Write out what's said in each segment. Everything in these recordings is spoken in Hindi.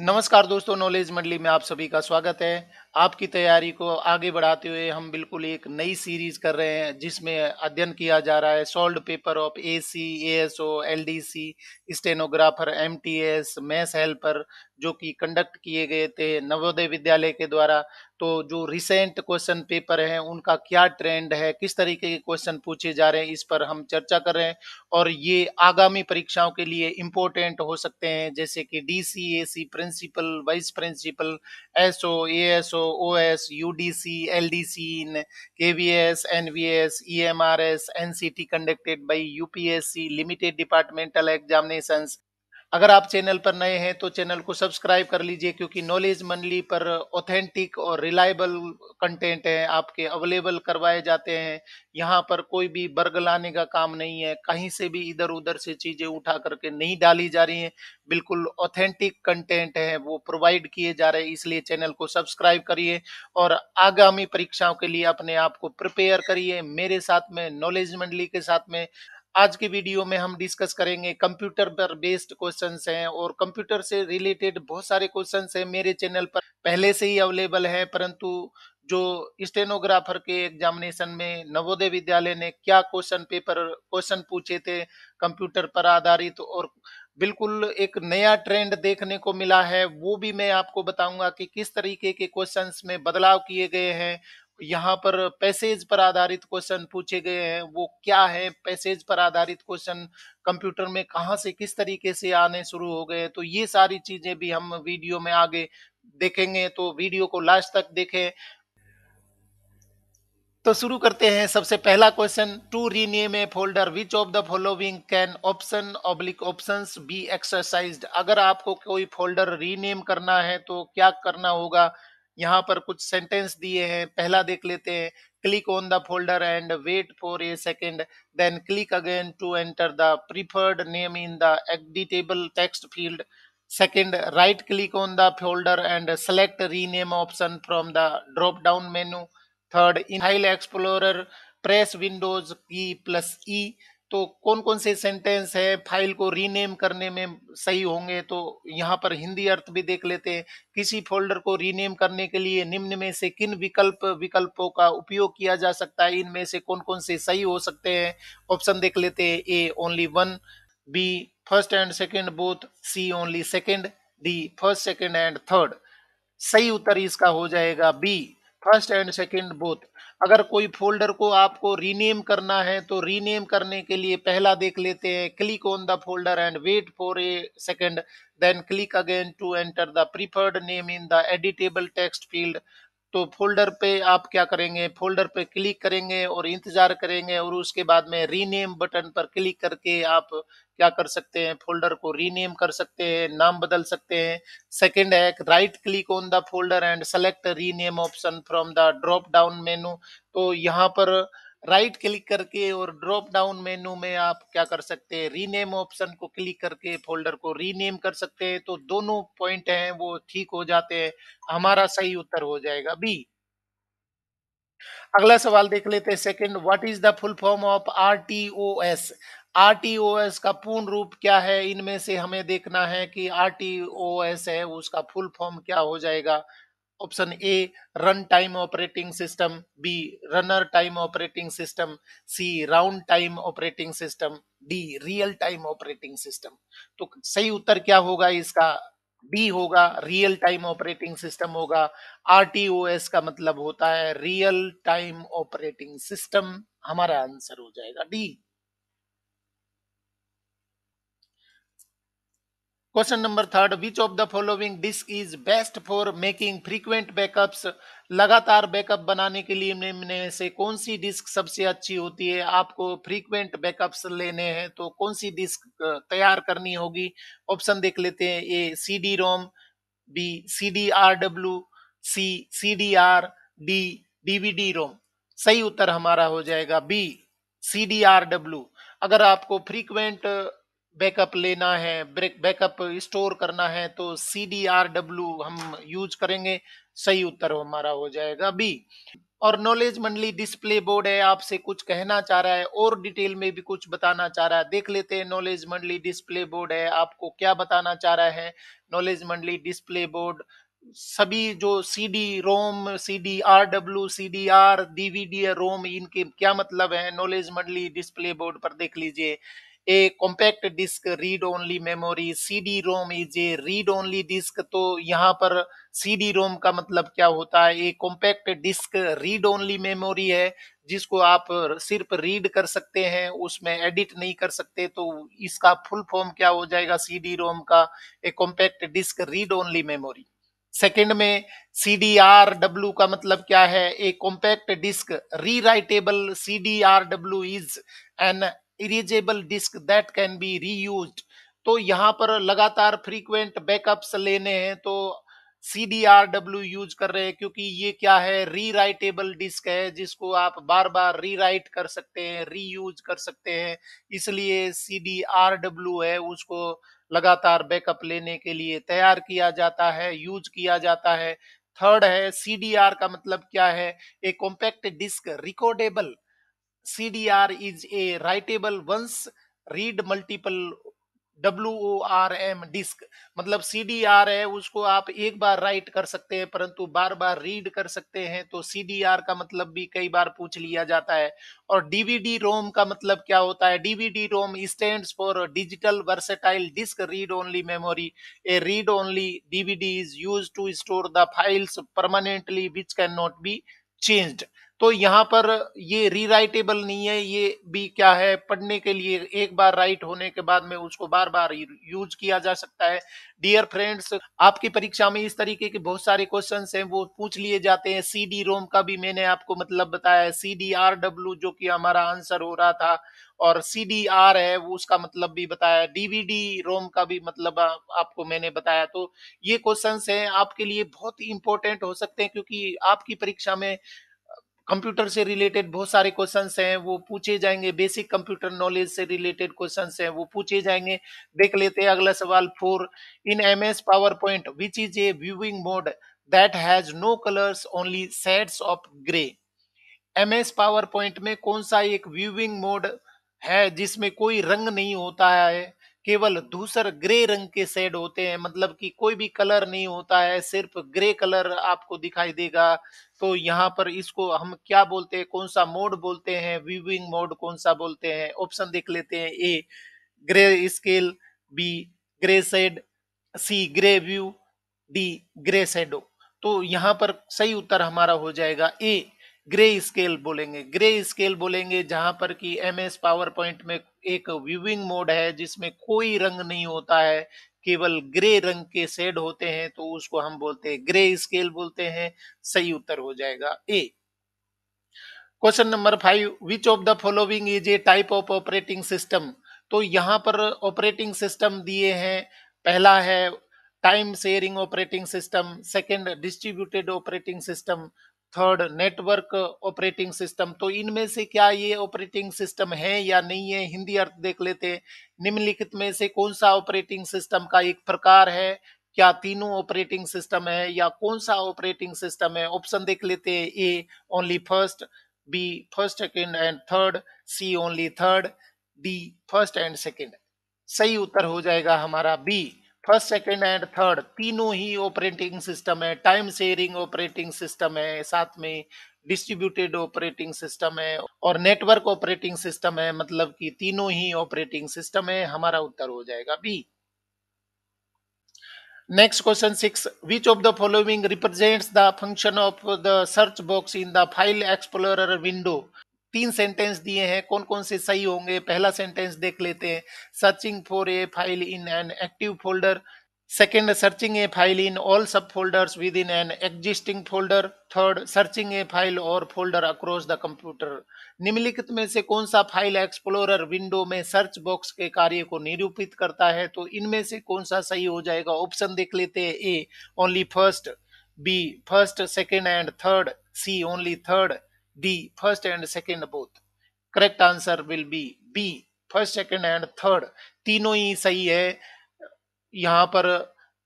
नमस्कार दोस्तों नॉलेज मंडली में आप सभी का स्वागत है आपकी तैयारी को आगे बढ़ाते हुए हम बिल्कुल एक नई सीरीज कर रहे हैं जिसमें अध्ययन किया जा रहा है solved paper of A C A S O L D C stenographer M T S mess helper जो कि कंडक्ट किए गए थे नवोदय विद्यालय के द्वारा तो जो रिसेंट क्वेश्चन पेपर हैं उनका क्या ट्रेंड है किस तरीके के क्वेश्चन पूछे जा रहे हैं इस पर हम चर्चा कर रहे हैं और ये आगामी परीक्षाओं के लिए इम्पोर्टेंट हो सकते हैं जैसे कि D C A C principal vice principal S O A S O O S U D C L D C K V S N V S E M R S N C T conducted by U P S C limited departmental examination अगर आप चैनल पर नए हैं तो चैनल को सब्सक्राइब कर लीजिए क्योंकि नॉलेज मंडली पर ऑथेंटिक और रिलायबल कंटेंट है आपके अवेलेबल करवाए जाते हैं यहाँ पर कोई भी बर्ग लाने का काम नहीं है कहीं से भी इधर उधर से चीज़ें उठा करके नहीं डाली जा रही हैं बिल्कुल ऑथेंटिक कंटेंट है वो प्रोवाइड किए जा रहे हैं इसलिए चैनल को सब्सक्राइब करिए और आगामी परीक्षाओं के लिए अपने आप को प्रिपेयर करिए मेरे साथ में नॉलेज मंडली के साथ में आज के वीडियो में हम डिस्कस करेंगे कंप्यूटर पर बेस्ड क्वेश्चंस हैं और कंप्यूटर से रिलेटेड बहुत सारे क्वेश्चंस हैं मेरे चैनल पर पहले से ही अवेलेबल है परंतु जो स्टेनोग्राफर के एग्जामिनेशन में नवोदय विद्यालय ने क्या क्वेश्चन पेपर क्वेश्चन पूछे थे कंप्यूटर पर आधारित और बिल्कुल एक नया ट्रेंड देखने को मिला है वो भी मैं आपको बताऊंगा कि किस तरीके के क्वेश्चंस में बदलाव किए गए हैं यहाँ पर पैसेज पर आधारित क्वेश्चन पूछे गए हैं वो क्या है पैसेज पर आधारित क्वेश्चन कंप्यूटर में कहाँ से किस तरीके से आने शुरू हो गए तो ये सारी चीजें भी हम वीडियो में आगे देखेंगे तो वीडियो को लास्ट तक देखें तो शुरू करते हैं सबसे पहला question to rename a folder which of the following can option oblique options be exercised अगर आपको कोई फोल्डर रीनेम करना है तो क्या करना होगा यहाँ पर कुछ सेंटेंस दिए हैं पहला देख लेते हैं click on the folder and wait for a second then click again to enter the preferred name in the editable text field second right click on the folder and select rename option from the drop down menu third in file explorer press Windows key plus E तो कौन कौन से सेंटेंस है फाइल को रीनेम करने में सही होंगे तो यहाँ पर हिंदी अर्थ भी देख लेते हैं किसी फोल्डर को रीनेम करने के लिए निम्न में से किन विकल्प विकल्पों का उपयोग किया जा सकता है इनमें से कौन कौन से सही हो सकते हैं ऑप्शन देख लेते हैं A only one B first and second both C only second D first second and third सही उत्तर इसका हो जाएगा B first and second both अगर कोई फोल्डर को आपको रीनेम करना है तो रीनेम करने के लिए पहला देख लेते हैं click on the folder and wait for a second then click again to enter the preferred name in the editable text field तो फोल्डर पे आप क्या करेंगे फोल्डर पे क्लिक करेंगे और इंतज़ार करेंगे और उसके बाद में रीनेम बटन पर क्लिक करके आप क्या कर सकते हैं फोल्डर को रीनेम कर सकते हैं नाम बदल सकते हैं सेकेंड है right click on the folder and select rename option from the drop down menu तो यहाँ पर राइट क्लिक करके और ड्रॉप डाउन मेनू में आप क्या कर सकते हैं रीनेम ऑप्शन को क्लिक करके फोल्डर को रीनेम कर सकते हैं तो दोनों पॉइंट हैं वो ठीक हो जाते हैं हमारा सही उत्तर हो जाएगा बी अगला सवाल देख लेते हैं second what is the full form of R T O S R T O S का पूर्ण रूप क्या है इनमें से हमें देखना है कि आर टी ओ एस है उसका फुल फॉर्म क्या हो जाएगा option A run time operating system B runner time operating system C round time operating system D real time operating system तो सही उत्तर क्या होगा इसका डी होगा रियल टाइम ऑपरेटिंग सिस्टम होगा एस का मतलब होता है रियल टाइम ऑपरेटिंग सिस्टम हमारा आंसर हो जाएगा D question number third which of the following disk is best for making frequent backups लगातार बैकअप बनाने के लिए में से कौन सी डिस्क सबसे अच्छी होती है आपको फ्रीक्वेंट बैकअप्स लेने हैं तो कौन सी डिस्क तैयार करनी होगी ऑप्शन देख लेते हैं A C D ROM B C D R W C C D R D DVD ROM सही उत्तर हमारा हो जाएगा B C D R W अगर आपको फ्रीक्वेंट बैकअप लेना है बैकअप स्टोर करना है तो सी डी आर डब्ल्यू हम यूज करेंगे सही उत्तर हमारा हो जाएगा बी और नॉलेज मंडली डिस्प्ले बोर्ड है आपसे कुछ कहना चाह रहा है और डिटेल में भी कुछ बताना चाह रहा है देख लेते हैं नॉलेज मंडली डिस्प्ले बोर्ड है आपको क्या बताना चाह रहा है नॉलेज मंडली डिस्प्ले बोर्ड सभी जो C D ROM C D R W C D R DVD ROM इनके क्या मतलब है नॉलेज मंडली डिस्प्ले बोर्ड पर देख लीजिए compact disc read only memory C D ROM is a read only disk तो यहाँ पर डी रोम का मतलब क्या होता है a compact disc read only memory है जिसको आप सिर्फ रीड कर सकते हैं उसमें एडिट नहीं कर सकते तो इसका फुल फॉर्म क्या हो जाएगा सी डी रोम का a compact disc read only memory second में सी डी आर डब्ल्यू का मतलब क्या है a compact disc rewritable C D R W is an erasable disk that can be reused तो यहाँ पर लगातार फ्रीक्वेंट बैकअप्स लेने हैं तो C D R W use कर रहे हैं क्योंकि ये क्या है रीराइटेबल डिस्क है जिसको आप बार बार री राइट कर सकते हैं री यूज कर सकते हैं इसलिए सी डी आर डब्ल्यू है उसको लगातार बैकअप लेने के लिए तैयार किया जाता है यूज किया जाता है थर्ड है सी डी आर का मतलब क्या है a compact disk recordable CDR is a writable once read multiple W O R M disk मतलब सी डी आर है उसको आप एक बार राइट कर सकते हैं परंतु बार बार रीड कर सकते हैं तो सी डी आर का मतलब भी कई बार पूछ लिया जाता है और डीवीडी रोम का मतलब क्या होता है DVD ROM stand for digital versatile disc read only memory a read only DVD is use to store the files permanently which can not be change तो यहाँ पर ये रीराइटेबल नहीं है ये भी क्या है पढ़ने के लिए एक बार राइट होने के बाद में उसको बार बार यूज किया जा सकता है डियर फ्रेंड्स आपकी परीक्षा में इस तरीके के बहुत सारे क्वेश्चन हैं वो पूछ लिए जाते हैं सी डी रोम का भी मैंने आपको मतलब बताया है सी डी आर डब्ल्यू जो कि हमारा आंसर हो रहा था और सी डी आर है वो उसका मतलब भी बताया डीवीडी रोम का भी मतलब आपको मैंने बताया तो ये क्वेश्चन हैं आपके लिए बहुत इंपॉर्टेंट हो सकते हैं क्योंकि आपकी परीक्षा में कंप्यूटर से रिलेटेड बहुत सारे क्वेश्चंस हैं वो पूछे जाएंगे बेसिक कंप्यूटर नॉलेज से रिलेटेड क्वेश्चंस हैं वो पूछे जाएंगे देख लेते हैं अगला सवाल four in M S PowerPoint which is a viewing mode that has no colours only sets of grey M S PowerPoint में कौन सा एक व्यूइंग मोड है जिसमें कोई रंग नहीं होता है केवल दूसर ग्रे रंग के सेड होते हैं मतलब कि कोई भी कलर नहीं होता है सिर्फ ग्रे कलर आपको दिखाई देगा तो यहाँ पर इसको हम क्या बोलते हैं कौन सा मोड बोलते हैं व्यूविंग मोड कौन सा बोलते हैं ऑप्शन देख लेते हैं A grey scale B grey shade C grey view D grey shadow तो यहाँ पर सही उत्तर हमारा हो जाएगा ए ग्रे स्केल बोलेंगे ग्रे स्केल बोलेंगे जहां पर कि एम एस पावर पॉइंट में एक व्यूविंग मोड है जिसमें कोई रंग नहीं होता है केवल ग्रे रंग के शेड होते हैं तो उसको हम बोलते हैं ग्रे स्केल बोलते हैं सही उत्तर हो जाएगा A question number five which of the following is a type of operating system तो यहाँ पर ऑपरेटिंग सिस्टम दिए हैं पहला है time sharing operating system second distributed operating system third network operating system तो इनमें से क्या ये ऑपरेटिंग सिस्टम है या नहीं है हिंदी अर्थ देख लेते निम्नलिखित में से कौन सा ऑपरेटिंग सिस्टम का एक प्रकार है क्या तीनों ऑपरेटिंग सिस्टम है या कौन सा ऑपरेटिंग सिस्टम है ऑप्शन देख लेते हैं A only first B first second and third C only third D first and second सही उत्तर हो जाएगा हमारा B first second and third तीनों ही ऑपरेटिंग सिस्टम है टाइम शेयरिंग ऑपरेटिंग सिस्टम है साथ में डिस्ट्रीब्यूटेड ऑपरेटिंग सिस्टम है और नेटवर्क ऑपरेटिंग सिस्टम है मतलब कि तीनों ही ऑपरेटिंग सिस्टम है हमारा उत्तर हो जाएगा B next question six which of the following represents the function of the search box in the file explorer window तीन सेंटेंस दिए हैं कौन कौन से सही होंगे पहला सेंटेंस देख लेते हैं searching for a file in an active folder a file in all sub all within an existing folder third searching a file or folder across the computer निम्नलिखित में से कौन सा फाइल एक्सप्लोरर विंडो में सर्च बॉक्स के कार्य को निरूपित करता है तो इनमें से कौन सा सही हो जाएगा ऑप्शन देख लेते हैं A only first B first second and third C only third D. First and second both. Correct answer will be B. First, second and third. तीनों ही सही है यहाँ पर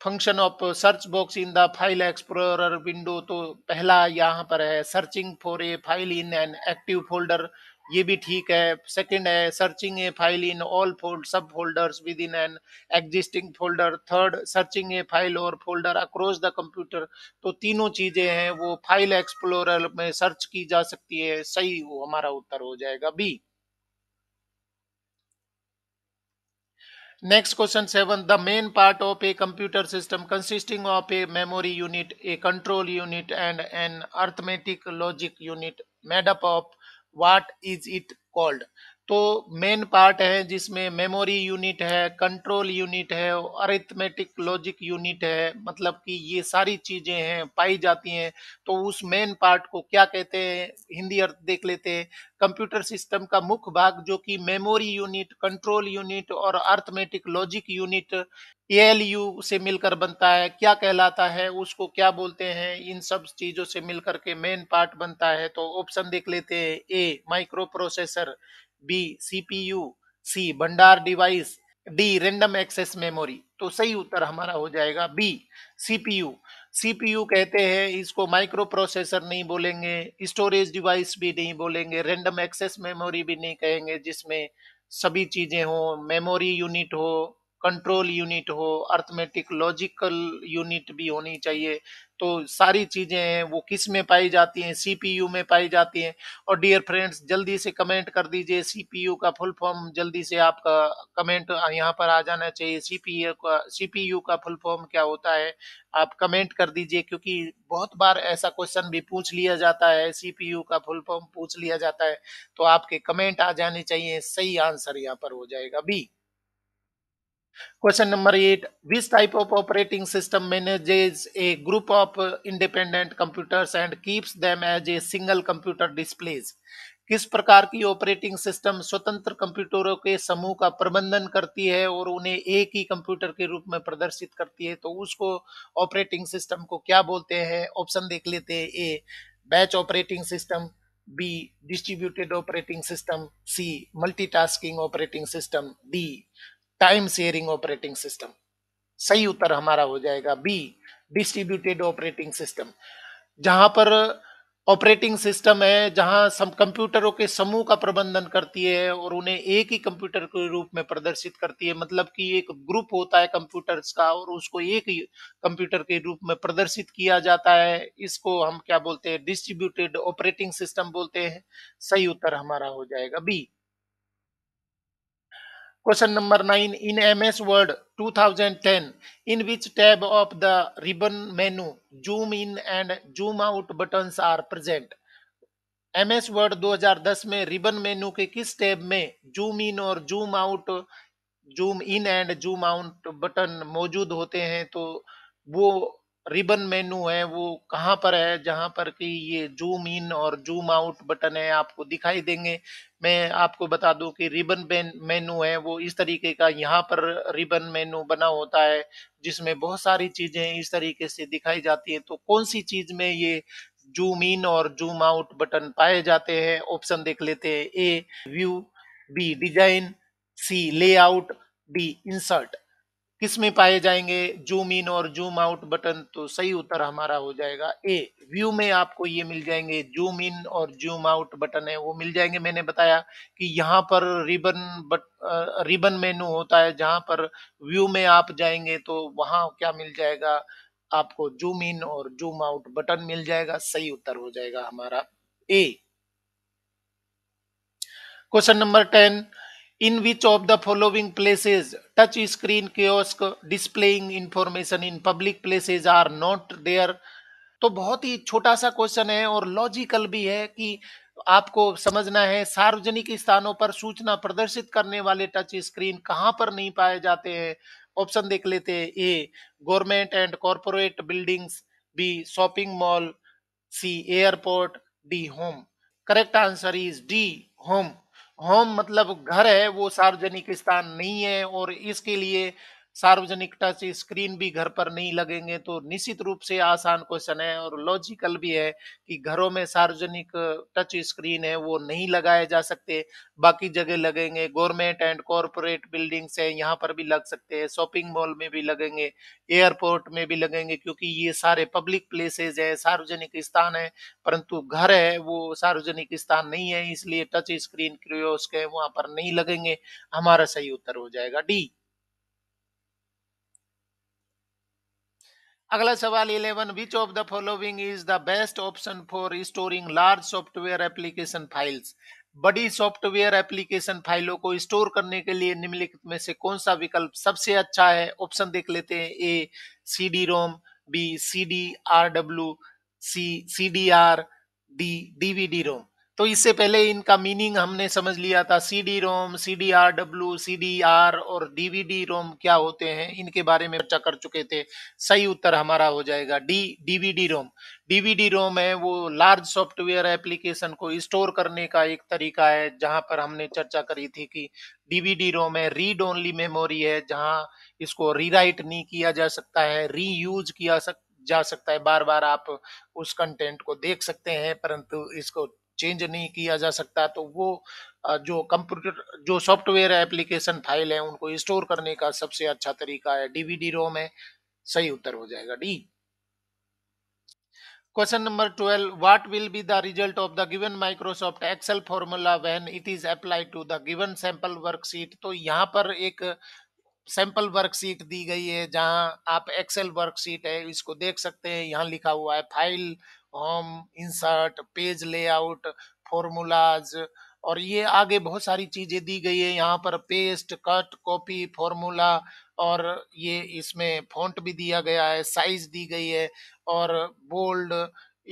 function of search box in the file explorer window तो पहला यहाँ पर है searching for a file in an active folder ये भी ठीक है सेकंड है searching a file in all fold sub folders within an existing folder third searching a file or folder across the computer तो तीनों चीजें हैं वो फाइल एक्सप्लोरर में सर्च की जा सकती है सही हो हमारा उत्तर हो जाएगा B next question seven the main part of a computer system consisting of a memory unit a control unit and an arithmetic logic unit made up of what is it called तो मेन पार्ट है जिसमें मेमोरी यूनिट है कंट्रोल यूनिट है अरिथमेटिक लॉजिक यूनिट है मतलब कि ये सारी चीज़ें हैं पाई जाती हैं तो उस मेन पार्ट को क्या कहते हैं हिंदी अर्थ देख लेते हैं कंप्यूटर सिस्टम का मुख्य भाग जो कि मेमोरी यूनिट कंट्रोल यूनिट और arithmetic logic unit L U से मिलकर बनता है क्या कहलाता है उसको क्या बोलते हैं इन सब चीजों से मिलकर के मेन पार्ट बनता है तो ऑप्शन देख लेते हैं A microprocessor B CPU C भंडार device D random access memory तो सही उत्तर हमारा हो जाएगा बी सीपीयू सीपीयू कहते हैं इसको माइक्रो प्रोसेसर नहीं बोलेंगे स्टोरेज डिवाइस भी नहीं बोलेंगे रेंडम एक्सेस मेमोरी भी नहीं कहेंगे जिसमें सभी चीज़ें हो मेमोरी यूनिट हो कंट्रोल यूनिट हो अर्थमेटिक लॉजिकल यूनिट भी होनी चाहिए तो सारी चीज़ें हैं वो किस में पाई जाती हैं सीपीयू में पाई जाती हैं और डियर फ्रेंड्स जल्दी से कमेंट कर दीजिए सीपीयू का फुल फॉर्म जल्दी से आपका कमेंट यहाँ पर आ जाना चाहिए सीपीयू का सीपीयू का फुल फॉर्म क्या होता है आप कमेंट कर दीजिए क्योंकि बहुत बार ऐसा क्वेश्चन भी पूछ लिया जाता है यू का फुल फॉर्म पूछ लिया जाता है तो आपके कमेंट आ जाने चाहिए सही आंसर यहाँ पर हो जाएगा B Question number eight which type of operating system manages a group of independent computers and keeps them as a single computer displays? किस प्रकार की ऑपरेटिंग सिस्टम स्वतंत्र कंप्यूटरों के समूह का प्रबंधन करती है और उन्हें एक ही कंप्यूटर के रूप में प्रदर्शित करती है तो उसको ऑपरेटिंग सिस्टम को क्या बोलते हैं ऑप्शन देख लेते हैं A batch operating system B distributed operating system C multitasking operating system D time sharing operating system सही उत्तर हमारा हो जाएगा बी डिस्ट्रीब्यूटेड ऑपरेटिंग सिस्टम जहां पर ऑपरेटिंग सिस्टम है जहां सम कंप्यूटरों के समूह का प्रबंधन करती है और उन्हें एक ही कंप्यूटर के रूप में प्रदर्शित करती है मतलब कि एक ग्रुप होता है कंप्यूटर्स का और उसको एक ही कंप्यूटर के रूप में प्रदर्शित किया जाता है इसको हम क्या बोलते हैं डिस्ट्रीब्यूटेड ऑपरेटिंग सिस्टम बोलते हैं सही उत्तर हमारा हो जाएगा B Question number 9. In MS Word 2010, in which tab of the ribbon menu, zoom in and zoom out buttons are present? MS Word 2010 में रिबन मेनू के किस टैब में जूम इन और zoom out zoom in and zoom out button मौजूद होते हैं तो वो रिबन मेनू है वो कहाँ पर है जहाँ पर कि ये जूम इन और जूम आउट बटन है आपको दिखाई देंगे मैं आपको बता दूं कि रिबन मेनू है वो इस तरीके का यहाँ पर रिबन मेनू बना होता है जिसमें बहुत सारी चीजें इस तरीके से दिखाई जाती है तो कौन सी चीज में ये जूम इन और जूम आउट बटन पाए जाते हैं ऑप्शन देख लेते हैं A view B design C layout D insert किस में पाए जाएंगे जूम इन और जूम आउट बटन तो सही उत्तर हमारा हो जाएगा ए व्यू में आपको ये मिल जाएंगे जूम इन और जूम आउट बटन है वो मिल जाएंगे मैंने बताया कि यहाँ पर रिबन बट रिबन मेनू होता है जहाँ पर व्यू में आप जाएंगे तो वहाँ क्या मिल जाएगा आपको जूम इन और जूम आउट बटन मिल जाएगा सही उत्तर हो जाएगा हमारा A question number ten in which of the following places touch screen kiosk displaying information in public places are not there तो बहुत ही छोटा सा क्वेश्चन है और लॉजिकल भी है कि आपको समझना है सार्वजनिक स्थानों पर सूचना प्रदर्शित करने वाले टच स्क्रीन कहाँ पर नहीं पाए जाते हैं ऑप्शन देख लेते हैं A government and corporate buildings B shopping mall C airport D home correct answer is D home home मतलब घर है वो सार्वजनिक स्थान नहीं है और इसके लिए सार्वजनिकता स्क्रीन भी घर पर नहीं लगेंगे तो निश्चित रूप से आसान क्वेश्चन है और लॉजिकल भी है कि घरों में सार्वजनिक टच स्क्रीन है वो नहीं लगाए जा सकते बाकी जगह लगेंगे गवर्नमेंट एंड कॉरपोरेट बिल्डिंग्स है यहाँ पर भी लग सकते हैं शॉपिंग मॉल में भी लगेंगे एयरपोर्ट में भी लगेंगे क्योंकि ये सारे पब्लिक प्लेसेज है सार्वजनिक स्थान है परंतु घर है वो सार्वजनिक स्थान नहीं है इसलिए टच स्क्रीन क्रियोस्क है वहां पर नहीं लगेंगे हमारा सही उत्तर हो जाएगा डी अगला सवाल eleven which of the following is the best option for storing large software application files बड़ी सॉफ्टवेयर एप्लीकेशन फाइलों को स्टोर करने के लिए निम्नलिखित में से कौन सा विकल्प सबसे अच्छा है ऑप्शन देख लेते हैं A C D ROM B C D R W C C D R D DVD ROM तो इससे पहले इनका मीनिंग हमने समझ लिया था C D ROM C D R W C D R और डीवीडी रोम क्या होते हैं इनके बारे में चर्चा कर चुके थे सही उत्तर हमारा हो जाएगा D D V D ROM DVD ROM है वो लार्ज सॉफ्टवेयर एप्लीकेशन को स्टोर करने का एक तरीका है जहां पर हमने चर्चा करी थी कि डीवीडी रोम है रीड ओनली मेमोरी है जहां इसको रीराइट नहीं किया जा सकता है रीयूज किया सक, जा सकता है बार बार आप उस कंटेंट को देख सकते हैं परंतु इसको चेंज नहीं किया जा सकता तो वो जो कंप्यूटर जो सॉफ्टवेयर एप्लीकेशन फाइल है उनको स्टोर करने का सबसे अच्छा तरीका है डीवीडी रोम है सही उत्तर हो जाएगा D question number twelve what will be the result of the given Microsoft Excel formula when it is applied to the given sample worksheet तो यहाँ पर एक सैंपल वर्कशीट दी गई है जहां आप एक्सेल वर्कशीट है इसको देख सकते हैं यहाँ लिखा हुआ है file home insert page layout formulas और ये आगे बहुत सारी चीजें दी गई है यहाँ पर पेस्ट कट कॉपी फॉर्मूला और ये इसमें फॉन्ट भी दिया गया है साइज दी गई है और बोल्ड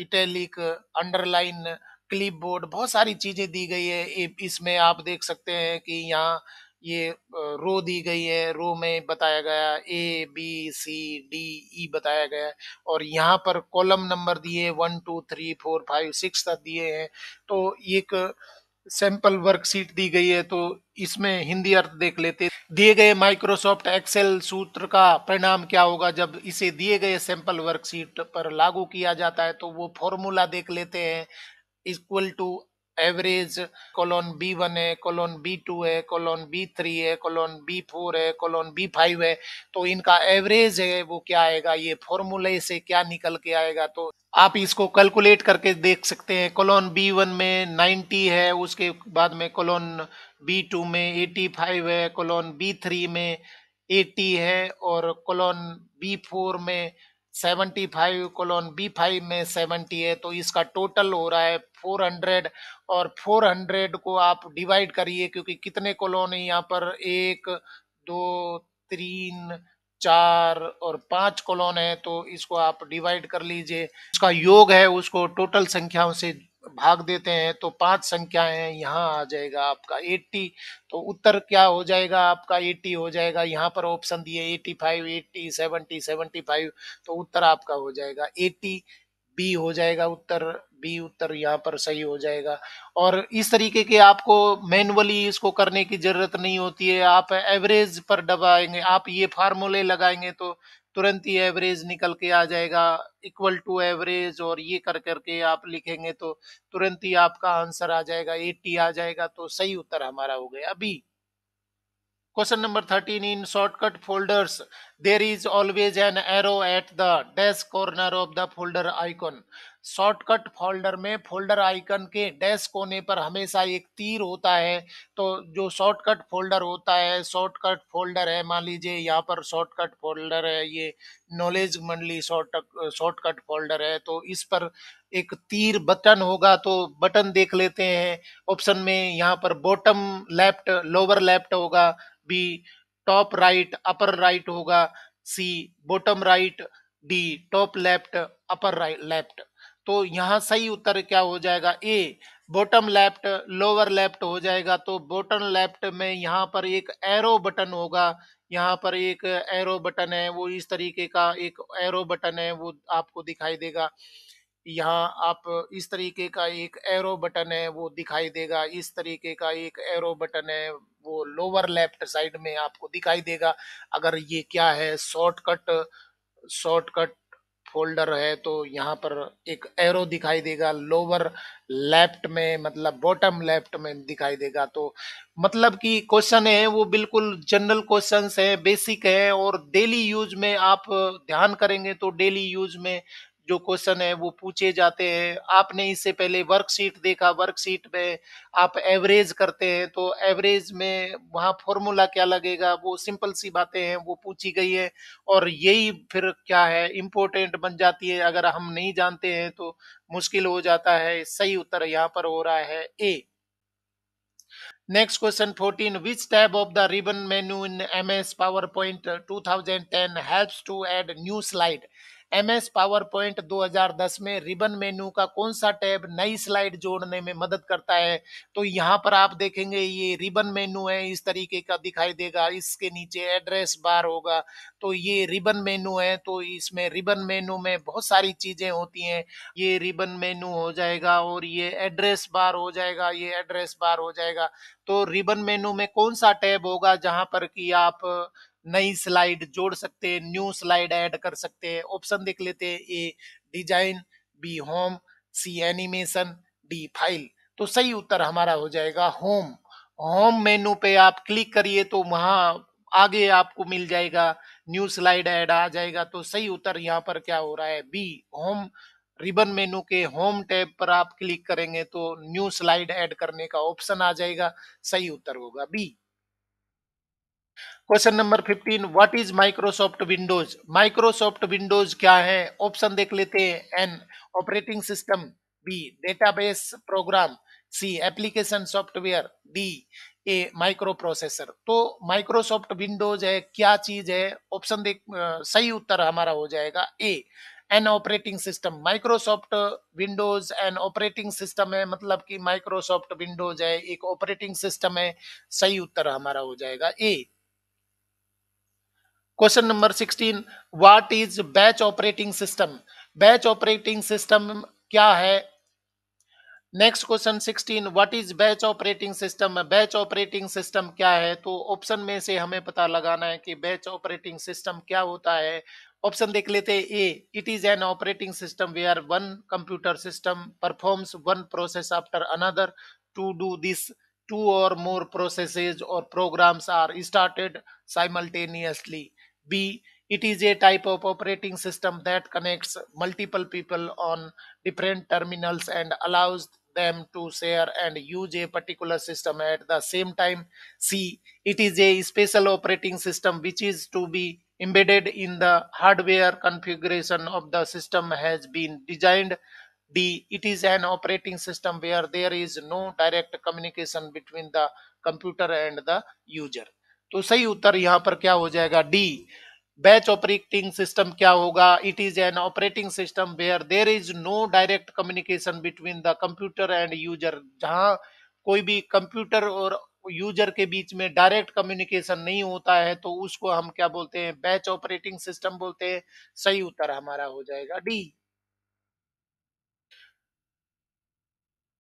इटैलिक अंडरलाइन क्लिपबोर्ड बहुत सारी चीजें दी गई है इसमें आप देख सकते हैं कि यहाँ ये रो दी गई है रो में बताया गया A B C D E बताया गया और यहाँ पर कॉलम नंबर दिए one two three four five six तक दिए हैं तो एक सैंपल वर्कशीट दी गई है तो इसमें हिंदी अर्थ देख लेते दिए गए माइक्रोसॉफ्ट एक्सेल सूत्र का परिणाम क्या होगा जब इसे दिए गए सैंपल वर्कशीट पर लागू किया जाता है तो वो फॉर्मूला देख लेते हैं equal to average colon B one है कॉलोन बी टू है कॉलोन बी थ्री है कॉलोन बी फोर है कॉलोन बी फाइव है तो इनका एवरेज है वो क्या आएगा ये फॉर्मूले से क्या निकल के आएगा तो आप इसको कैलकुलेट करके देख सकते हैं कॉलोन बी वन में नाइन्टी है उसके बाद में कॉलोन बी टू में फाइव है कॉलोन बी थ्री में एटी है और कॉलोन बी फोर में seventy five colon B five में सेवेंटी है तो इसका टोटल हो रहा है फोर हंड्रेड और फोर हंड्रेड को आप डिवाइड करिए क्योंकि कितने कोलोन है यहाँ पर एक दो तीन चार और पांच कोलोन है तो इसको आप डिवाइड कर लीजिए इसका योग है उसको टोटल संख्याओं से भाग देते हैं तो पांच संख्याएं यहाँ आ जाएगा आपका 80 तो उत्तर क्या हो जाएगा आपका 80 हो जाएगा यहाँ पर ऑप्शन दिए 85 80 70 75 तो उत्तर आपका हो जाएगा 80 बी हो जाएगा उत्तर बी उत्तर यहाँ पर सही हो जाएगा और इस तरीके के आपको मैनुअली इसको करने की जरूरत नहीं होती है आप एवरेज पर दबाएंगे आप ये फार्मूले लगाएंगे तो तुरंत ही एवरेज निकल के आ जाएगा इक्वल टू एवरेज और ये कर करके आप लिखेंगे तो तुरंत ही आपका आंसर आ जाएगा एट्टी आ जाएगा तो सही उत्तर हमारा हो गया अभी question number thirteen in shortcut folders there is always an arrow at the desk corner of the folder icon shortcut folder में फोल्डर आइकन के डैश कोने पर हमेशा एक तीर होता है तो जो शॉर्टकट फोल्डर होता है शॉर्टकट फोल्डर है मान लीजिए यहाँ पर शॉर्टकट फोल्डर है ये नॉलेज मंडली शॉर्ट शॉर्टकट फोल्डर है तो इस पर एक तीर बटन होगा तो बटन देख लेते हैं ऑप्शन में यहाँ पर बॉटम लेफ्ट लोअर लेफ्ट होगा B top right upper right होगा C bottom right D top left upper right left तो यहाँ सही उत्तर क्या हो जाएगा A bottom left lower left हो जाएगा तो बॉटम लेफ्ट में यहाँ पर एक एरो बटन होगा यहाँ पर एक एरो बटन है वो इस तरीके का एक एरो बटन है वो आपको दिखाई देगा यहाँ आप इस तरीके का एक एरो बटन है वो दिखाई देगा इस तरीके का एक एरो बटन है वो लोअर लेफ्ट साइड में आपको दिखाई देगा अगर ये क्या है शॉर्टकट शॉर्टकट फोल्डर है तो यहाँ पर एक एरो दिखाई देगा लोअर लेफ्ट में मतलब बॉटम लेफ्ट में दिखाई देगा तो मतलब कि क्वेश्चन है वो बिल्कुल जनरल क्वेश्चन है बेसिक है और डेली यूज में आप ध्यान करेंगे तो डेली यूज में जो क्वेश्चन है वो पूछे जाते हैं आपने इससे पहले वर्कशीट देखा वर्कशीट में आप एवरेज करते हैं तो एवरेज में वहाँ फॉर्मूला क्या लगेगा वो सिंपल सी बातें हैं वो पूछी गई है और यही फिर क्या है इम्पोर्टेंट बन जाती है अगर हम नहीं जानते हैं तो मुश्किल हो जाता है सही उत्तर यहाँ पर हो रहा है A next question fourteen which tab of the ribbon menu in M S PowerPoint two thousand ten help to add new slide MS PowerPoint 2010 में रिबन मेनू का कौन सा टैब नई स्लाइड जोड़ने में मदद करता है तो यहाँ पर आप देखेंगे ये रिबन मेनू है इस तरीके का दिखाई देगा इसके नीचे एड्रेस बार होगा तो ये रिबन मेनू है तो इसमें रिबन मेनू में बहुत सारी चीजें होती हैं ये रिबन मेनू हो जाएगा और ये एड्रेस बार हो जाएगा ये एड्रेस बार हो जाएगा तो रिबन मेनू में कौन सा टैब होगा जहाँ पर कि आप नई स्लाइड जोड़ सकते हैं न्यू स्लाइड ऐड कर सकते हैं ऑप्शन देख लेते हैं A design B home C animation D file तो सही उत्तर हमारा हो जाएगा होम होम मेनू पे आप क्लिक करिए तो वहां आगे आपको मिल जाएगा न्यू स्लाइड ऐड आ जाएगा तो सही उत्तर यहाँ पर क्या हो रहा है बी होम रिबन मेनू के होम टैब पर आप क्लिक करेंगे तो न्यू स्लाइड ऐड करने का ऑप्शन आ जाएगा सही उत्तर होगा B question number 15 what is Microsoft Windows Microsoft Windows क्या है ऑप्शन देख लेते हैं an operating system B database program C application software D a microprocessor तो माइक्रोसॉफ्ट विंडोज है क्या चीज है ऑप्शन देख सही उत्तर हमारा हो जाएगा A an operating system Microsoft Windows an operating system है मतलब कि माइक्रोसॉफ्ट विंडोज है एक ऑपरेटिंग सिस्टम है सही उत्तर हमारा हो जाएगा A question number 16 what is batch operating system batch operating system क्या है next question 16 what is batch operating system batch operating system क्या है तो ऑप्शन में से हमें पता लगाना है कि बैच ऑपरेटिंग सिस्टम क्या होता है ऑप्शन देख लेते हैं A it is an operating system where one computer system performs one process after another to do this two or more processes or programs are started simultaneously B, it is a type of operating system that connects multiple people on different terminals and allows them to share and use a particular system at the same time. C, it is a special operating system which is to be embedded in the hardware configuration of the system has been designed D. It is an operating system where there is no direct communication between the computer and the user. तो सही उत्तर यहाँ पर क्या हो जाएगा डी बैच ऑपरेटिंग सिस्टम क्या होगा it is an operating system where there is no direct communication between the computer and user जहाँ कोई भी कंप्यूटर और यूजर के बीच में डायरेक्ट कम्युनिकेशन नहीं होता है तो उसको हम क्या बोलते हैं बैच ऑपरेटिंग सिस्टम बोलते हैं सही उत्तर हमारा हो जाएगा D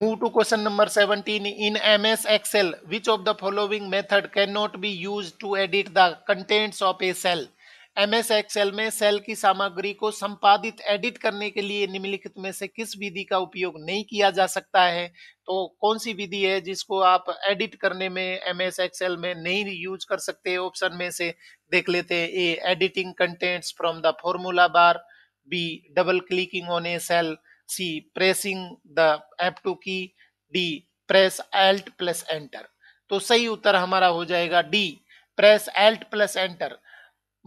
Move to question number 17. In MS Excel, which of the following method cannot be used to edit the contents of a cell? MS Excel में सेल की सामग्री को संपादित एडिट करने के लिए निम्नलिखित में से किस विधि का उपयोग नहीं किया जा सकता है तो कौन सी विधि है जिसको आप एडिट करने में MS Excel में नहीं यूज कर सकते ऑप्शन में से देख लेते हैं A editing contents from the formula bar B double clicking on a cell C. Pressing the F2 key. D. Press Alt plus Enter. तो सही उत्तर हमारा हो जाएगा D press Alt plus Enter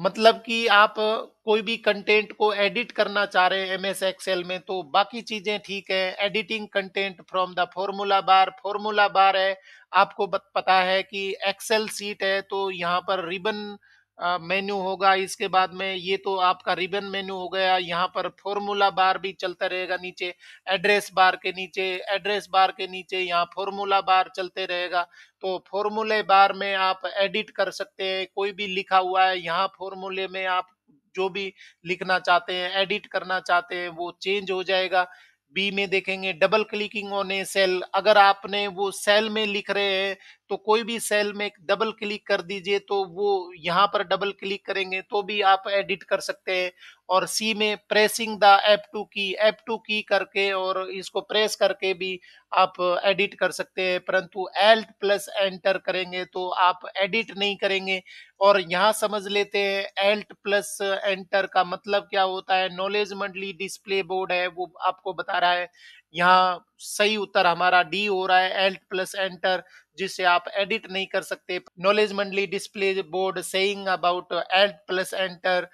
मतलब कि आप कोई भी कंटेंट को एडिट करना चाह रहे हैं एम एक्सेल में तो बाकी चीजें ठीक है editing content from the formula bar formula bar है आपको पता है कि एक्सेल सीट है तो यहाँ पर रिबन मेन्यू होगा इसके बाद में ये तो आपका रिबन मेन्यू हो गया यहाँ पर फॉर्मूला बार भी चलता रहेगा नीचे एड्रेस बार के नीचे एड्रेस बार के नीचे यहाँ फॉर्मूला बार चलते रहेगा तो फॉर्मूले बार में आप एडिट कर सकते हैं कोई भी लिखा हुआ है यहाँ फॉर्मूले में आप जो भी लिखना चाहते हैं एडिट करना चाहते हैं वो चेंज हो जाएगा बी में देखेंगे double clicking on a cell अगर आपने वो सेल में लिख रहे हैं तो कोई भी सेल में डबल क्लिक कर दीजिए तो वो यहाँ पर डबल क्लिक करेंगे तो भी आप एडिट कर सकते हैं और सी में pressing the F two key F two key करके और इसको प्रेस करके भी आप एडिट कर सकते हैं परंतु एल्ट प्लस एंटर करेंगे तो आप एडिट नहीं करेंगे और यहाँ समझ लेते हैं एल्ट प्लस एंटर का मतलब क्या होता है नॉलेज मंडली डिस्प्ले बोर्ड है वो आपको बता रहा है यहाँ सही उत्तर हमारा डी हो रहा है एल्ट प्लस एंटर जिसे आप एडिट नहीं कर सकते नॉलेज मंडली display board saying about Alt plus Enter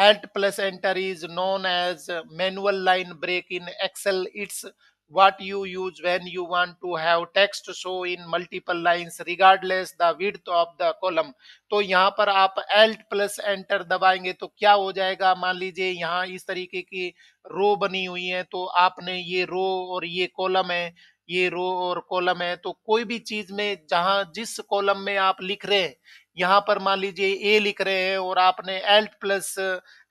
Alt plus Enter is known as manual line break in Excel it's what you use when you want to have text show in multiple lines regardless the width of the column तो यहाँ पर आप alt plus enter दबाएंगे तो क्या हो जाएगा मान लीजिए यहाँ इस तरीके की row बनी हुई है तो आपने ये row और ये column है ये रो और कॉलम है तो कोई भी चीज में जहां जिस कॉलम में आप लिख रहे हैं यहाँ पर मान लीजिए ए लिख रहे हैं और आपने एल्ट प्लस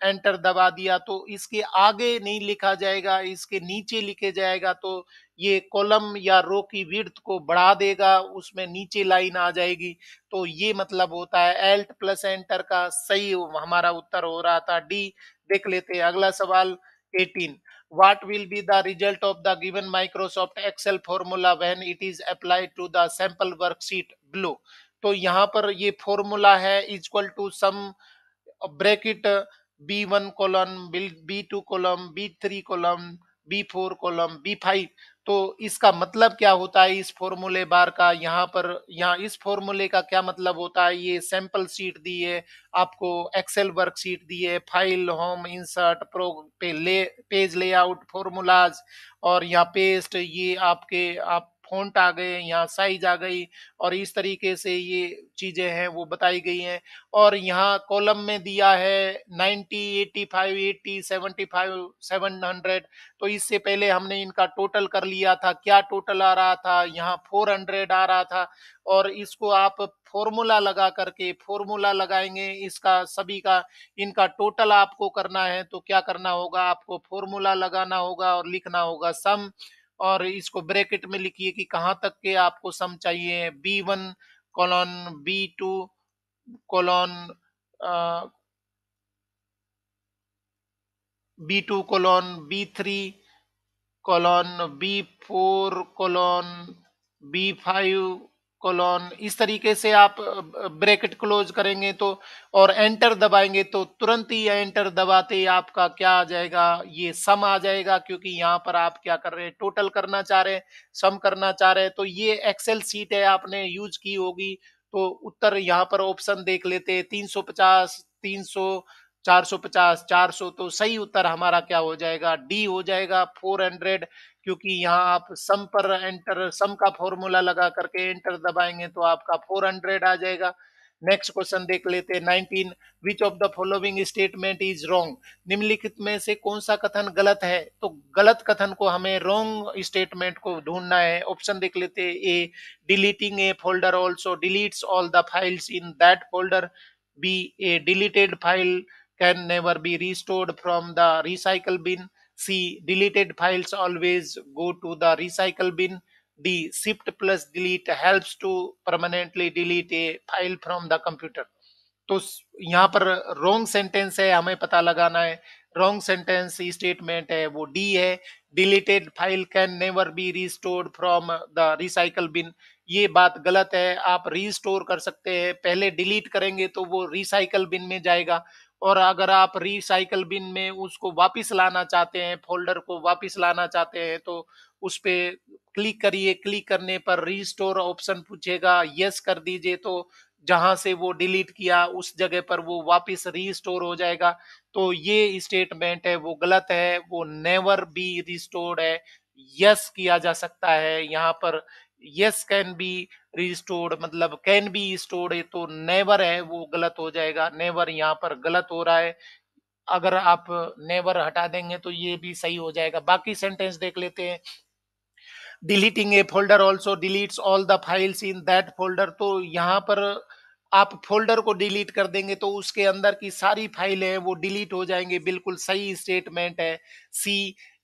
एंटर दबा दिया तो इसके आगे नहीं लिखा जाएगा इसके नीचे लिखे जाएगा तो ये कॉलम या रो की विर्थ को बढ़ा देगा उसमें नीचे लाइन आ जाएगी तो ये मतलब होता है एल्ट प्लस एंटर का सही हमारा उत्तर हो रहा था डी देख लेते हैं अगला सवाल 18 what will be the result of the given Microsoft Excel formula when it is applied to the sample worksheet blue तो यहाँ पर ये फॉर्मूला है equal to sum bracket B one column B two column B three column B four column B five तो इसका मतलब क्या होता है इस फॉर्मूले बार का यहाँ पर यहाँ इस फॉर्मूले का क्या मतलब होता है ये सैंपल सीट दी है आपको एक्सेल वर्कशीट दी है फाइल होम इंसर्ट प्रो पे ले पेज लेआउट फॉर्मूलाज और यहाँ पेस्ट ये आपके आप फॉन्ट आ गए यहाँ साइज आ गई और इस तरीके से ये चीज़ें हैं वो बताई गई हैं और यहाँ कॉलम में दिया है 90, 85, 80, 75, 700 तो इससे पहले हमने इनका टोटल कर लिया था क्या टोटल आ रहा था यहाँ 400 आ रहा था और इसको आप फॉर्मूला लगा करके फॉर्मूला लगाएंगे इसका सभी का इनका टोटल आपको करना है तो क्या करना होगा आपको फॉर्मूला लगाना होगा और लिखना होगा सम और इसको ब्रैकेट में लिखिए कि कहाँ तक के आपको सम चाहिए B one colon B two colon B two colon B three colon B four colon B five colon इस तरीके से आप ब्रैकेट क्लोज करेंगे तो और एंटर दबाएंगे तो तुरंत ही एंटर दबाते ही आपका क्या आ जाएगा ये सम आ जाएगा क्योंकि यहाँ पर आप क्या कर रहे हैं टोटल करना चाह रहे हैं सम करना चाह रहे हैं तो ये एक्सेल सीट है आपने यूज की होगी तो उत्तर यहाँ पर ऑप्शन देख लेते तीन सौ पचास तीन सौ 450 400 तो सही उत्तर हमारा क्या हो जाएगा डी हो जाएगा 400 क्योंकि यहाँ आप सम पर एंटर सम का फॉर्मूला लगा करके एंटर दबाएंगे तो आपका 400 आ जाएगा नेक्स्ट क्वेश्चन देख लेते हैं 19 which of the following statement is wrong निम्नलिखित में से कौन सा कथन गलत है तो गलत कथन को हमें रॉन्ग स्टेटमेंट को ढूंढना है ऑप्शन देख लेते A deleting a folder also deletes all the files in that folder B a deleted file can never be restored from the recycle bin. C. Deleted files always go to the recycle bin. D. Shift plus delete helps to permanently delete a file from the computer. तो यहाँ पर रॉन्ग सेंटेंस है हमें पता लगाना है रॉन्ग सेंटेंस स्टेटमेंट है वो डी है deleted file can never be restored from the recycle bin ये बात गलत है आप रिस्टोर कर सकते हैं पहले डिलीट करेंगे तो वो रिसाइकल बिन में जाएगा और अगर आप रिसाइकल बिन में उसको वापस लाना चाहते हैं फोल्डर को वापस लाना चाहते हैं तो उस पर क्लिक करिए क्लिक करने पर रिस्टोर ऑप्शन पूछेगा यस कर दीजिए तो जहां से वो डिलीट किया उस जगह पर वो वापस रिस्टोर हो जाएगा तो ये स्टेटमेंट है वो गलत है वो नेवर बी रिस्टोर्ड है यस किया जा सकता है यहाँ पर यस कैन बी रिस्टोर्ड मतलब कैन बी स्टोर्ड तो नेवर है वो गलत हो जाएगा नेवर यहाँ पर गलत हो रहा है अगर आप नेवर हटा देंगे तो ये भी सही हो जाएगा बाकी सेंटेंस देख लेते हैं deleting a folder also delete all the files in that folder तो यहाँ पर आप फोल्डर को डिलीट कर देंगे तो उसके अंदर की सारी फाइल है वो डिलीट हो जाएंगे बिल्कुल सही स्टेटमेंट है C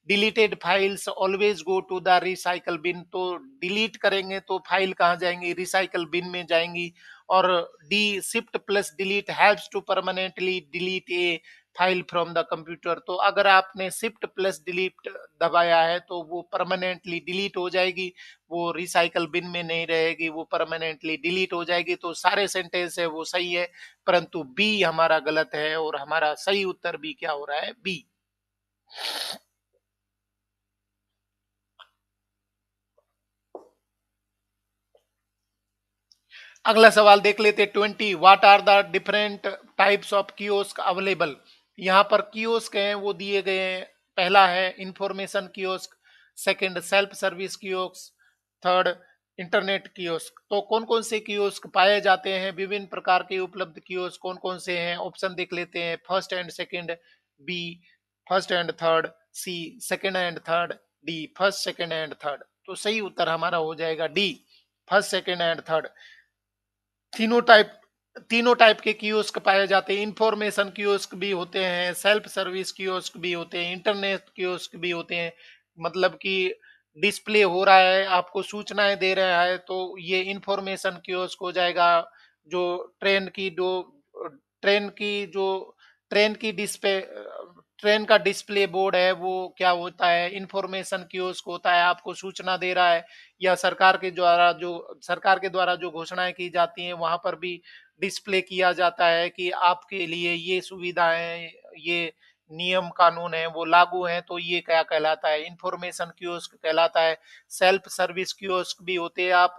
deleted files always go to the recycle bin तो डिलीट करेंगे तो फाइल कहाँ जाएंगी रिसाइकल बिन में जाएंगी और D shift plus delete helps to permanently delete a file from the computer तो अगर आपने शिफ्ट प्लस डिलीट दबाया है तो वो परमानेंटली डिलीट हो जाएगी वो रिसाइकल बिन में नहीं रहेगी वो परमानेंटली डिलीट हो जाएगी तो सारे सेंटेंस है वो सही है परंतु बी हमारा गलत है और हमारा सही उत्तर भी क्या हो रहा है बी अगला सवाल देख लेते twenty what are the different types of kiosk available यहाँ पर कियोस्क हैं वो दिए गए हैं पहला है information kiosk second self service kiosk third internet kiosk तो कौन कौन से कियोस्क पाए जाते हैं विभिन्न प्रकार के उपलब्ध कियोस्क कौन कौन से हैं ऑप्शन देख लेते हैं first and second B first and third C second and third D first second and third तो सही उत्तर हमारा हो जाएगा D first second and third तीनों टाइप तीनों टाइप के कियोस्क पाए जाते हैं इंफॉर्मेशन कियोस्क भी होते हैं सेल्फ सर्विस कियोस्क भी होते हैं इंटरनेट कियोस्क भी होते हैं मतलब कि डिस्प्ले हो रहा है आपको सूचनाएं दे रहा है तो ये इंफॉर्मेशन कियोस्क हो जाएगा जो ट्रेन की जो ट्रेन की जो ट्रेन की डिस्प्ले ट्रेन का डिस्प्ले बोर्ड है वो क्या होता है इंफॉर्मेशन क्योस्क होता है आपको सूचना दे रहा है या सरकार के द्वारा जो सरकार के द्वारा जो घोषणाएं की जाती हैं वहां पर भी डिस्प्ले किया जाता है कि आपके लिए ये सुविधाएं ये नियम कानून है वो लागू हैं तो ये क्या कहलाता है इंफॉर्मेशन क्योस्क कहलाता है सेल्फ सर्विस क्योस्क भी होते हैं आप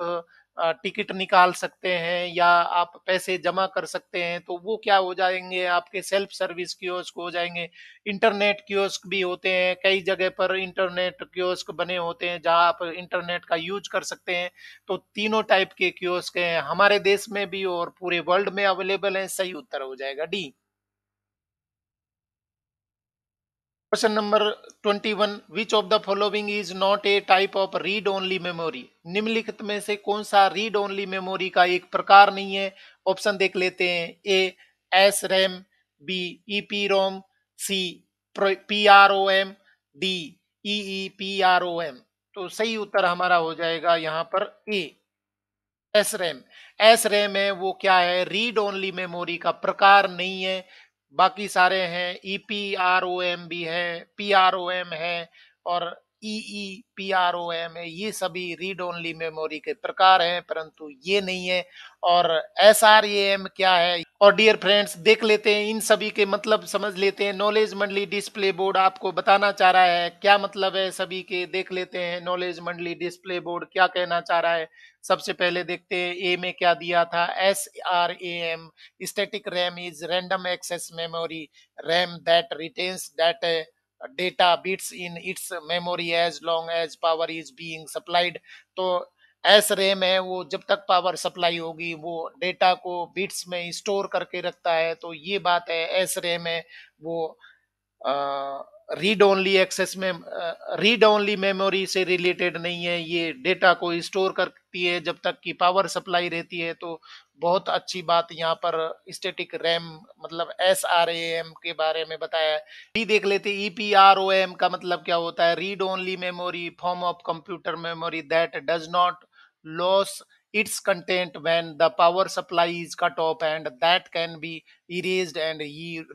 टिकट निकाल सकते हैं या आप पैसे जमा कर सकते हैं तो वो क्या हो जाएंगे आपके सेल्फ सर्विस क्योस्क हो जाएंगे इंटरनेट क्योस्क भी होते हैं कई जगह पर इंटरनेट क्योस्क बने होते हैं जहां आप इंटरनेट का यूज कर सकते हैं तो तीनों टाइप के क्योस्क हैं हमारे देश में भी और पूरे वर्ल्ड में अवेलेबल हैं सही उत्तर हो जाएगा D Question number 21. Which of the following is not a type of read only memory निम्नलिखित में से कौन सा रीड ओनली मेमोरी का एक प्रकार नहीं है ऑप्शन देख लेते हैं A S RAM B E P ROM C P R O M D E E P R O M तो सही उत्तर हमारा हो जाएगा यहाँ पर A S RAM S RAM है वो क्या है रीड ओनली मेमोरी का प्रकार नहीं है बाकी सारे हैं E P R O M भी है पी आर ओ एम है और E P R O M है ये सभी रीड ओनली मेमोरी के प्रकार हैं परंतु ये नहीं है और एस आर ए एम क्या है और डियर फ्रेंड्स देख लेते हैं इन सभी के मतलब समझ लेते हैं नॉलेज मंडली डिस्प्ले बोर्ड आपको बताना चाह रहा है क्या मतलब है सभी के देख लेते हैं नॉलेज मंडली डिस्प्ले बोर्ड क्या कहना चाह रहा है सबसे पहले देखते हैं ए में क्या दिया था S R A M static RAM is random access memory RAM that retains that data bits in its memory as long as power is being supplied तो एस रेम है वो जब तक पावर सप्लाई होगी वो डेटा को बिट्स में स्टोर करके रखता है तो ये बात है एस रेम है वो रीड ओनली एक्सेस में रीड ओनली मेमोरी से रिलेटेड नहीं है ये डेटा को स्टोर करती है जब तक कि पावर सप्लाई रहती है तो बहुत अच्छी बात यहाँ पर स्टेटिक रैम मतलब एस आर ए एम के बारे में बताया है देख लेते E P R O M का मतलब क्या होता है read only memory form of computer memory that does not loss its content when the power supply is cut off and that can be erased and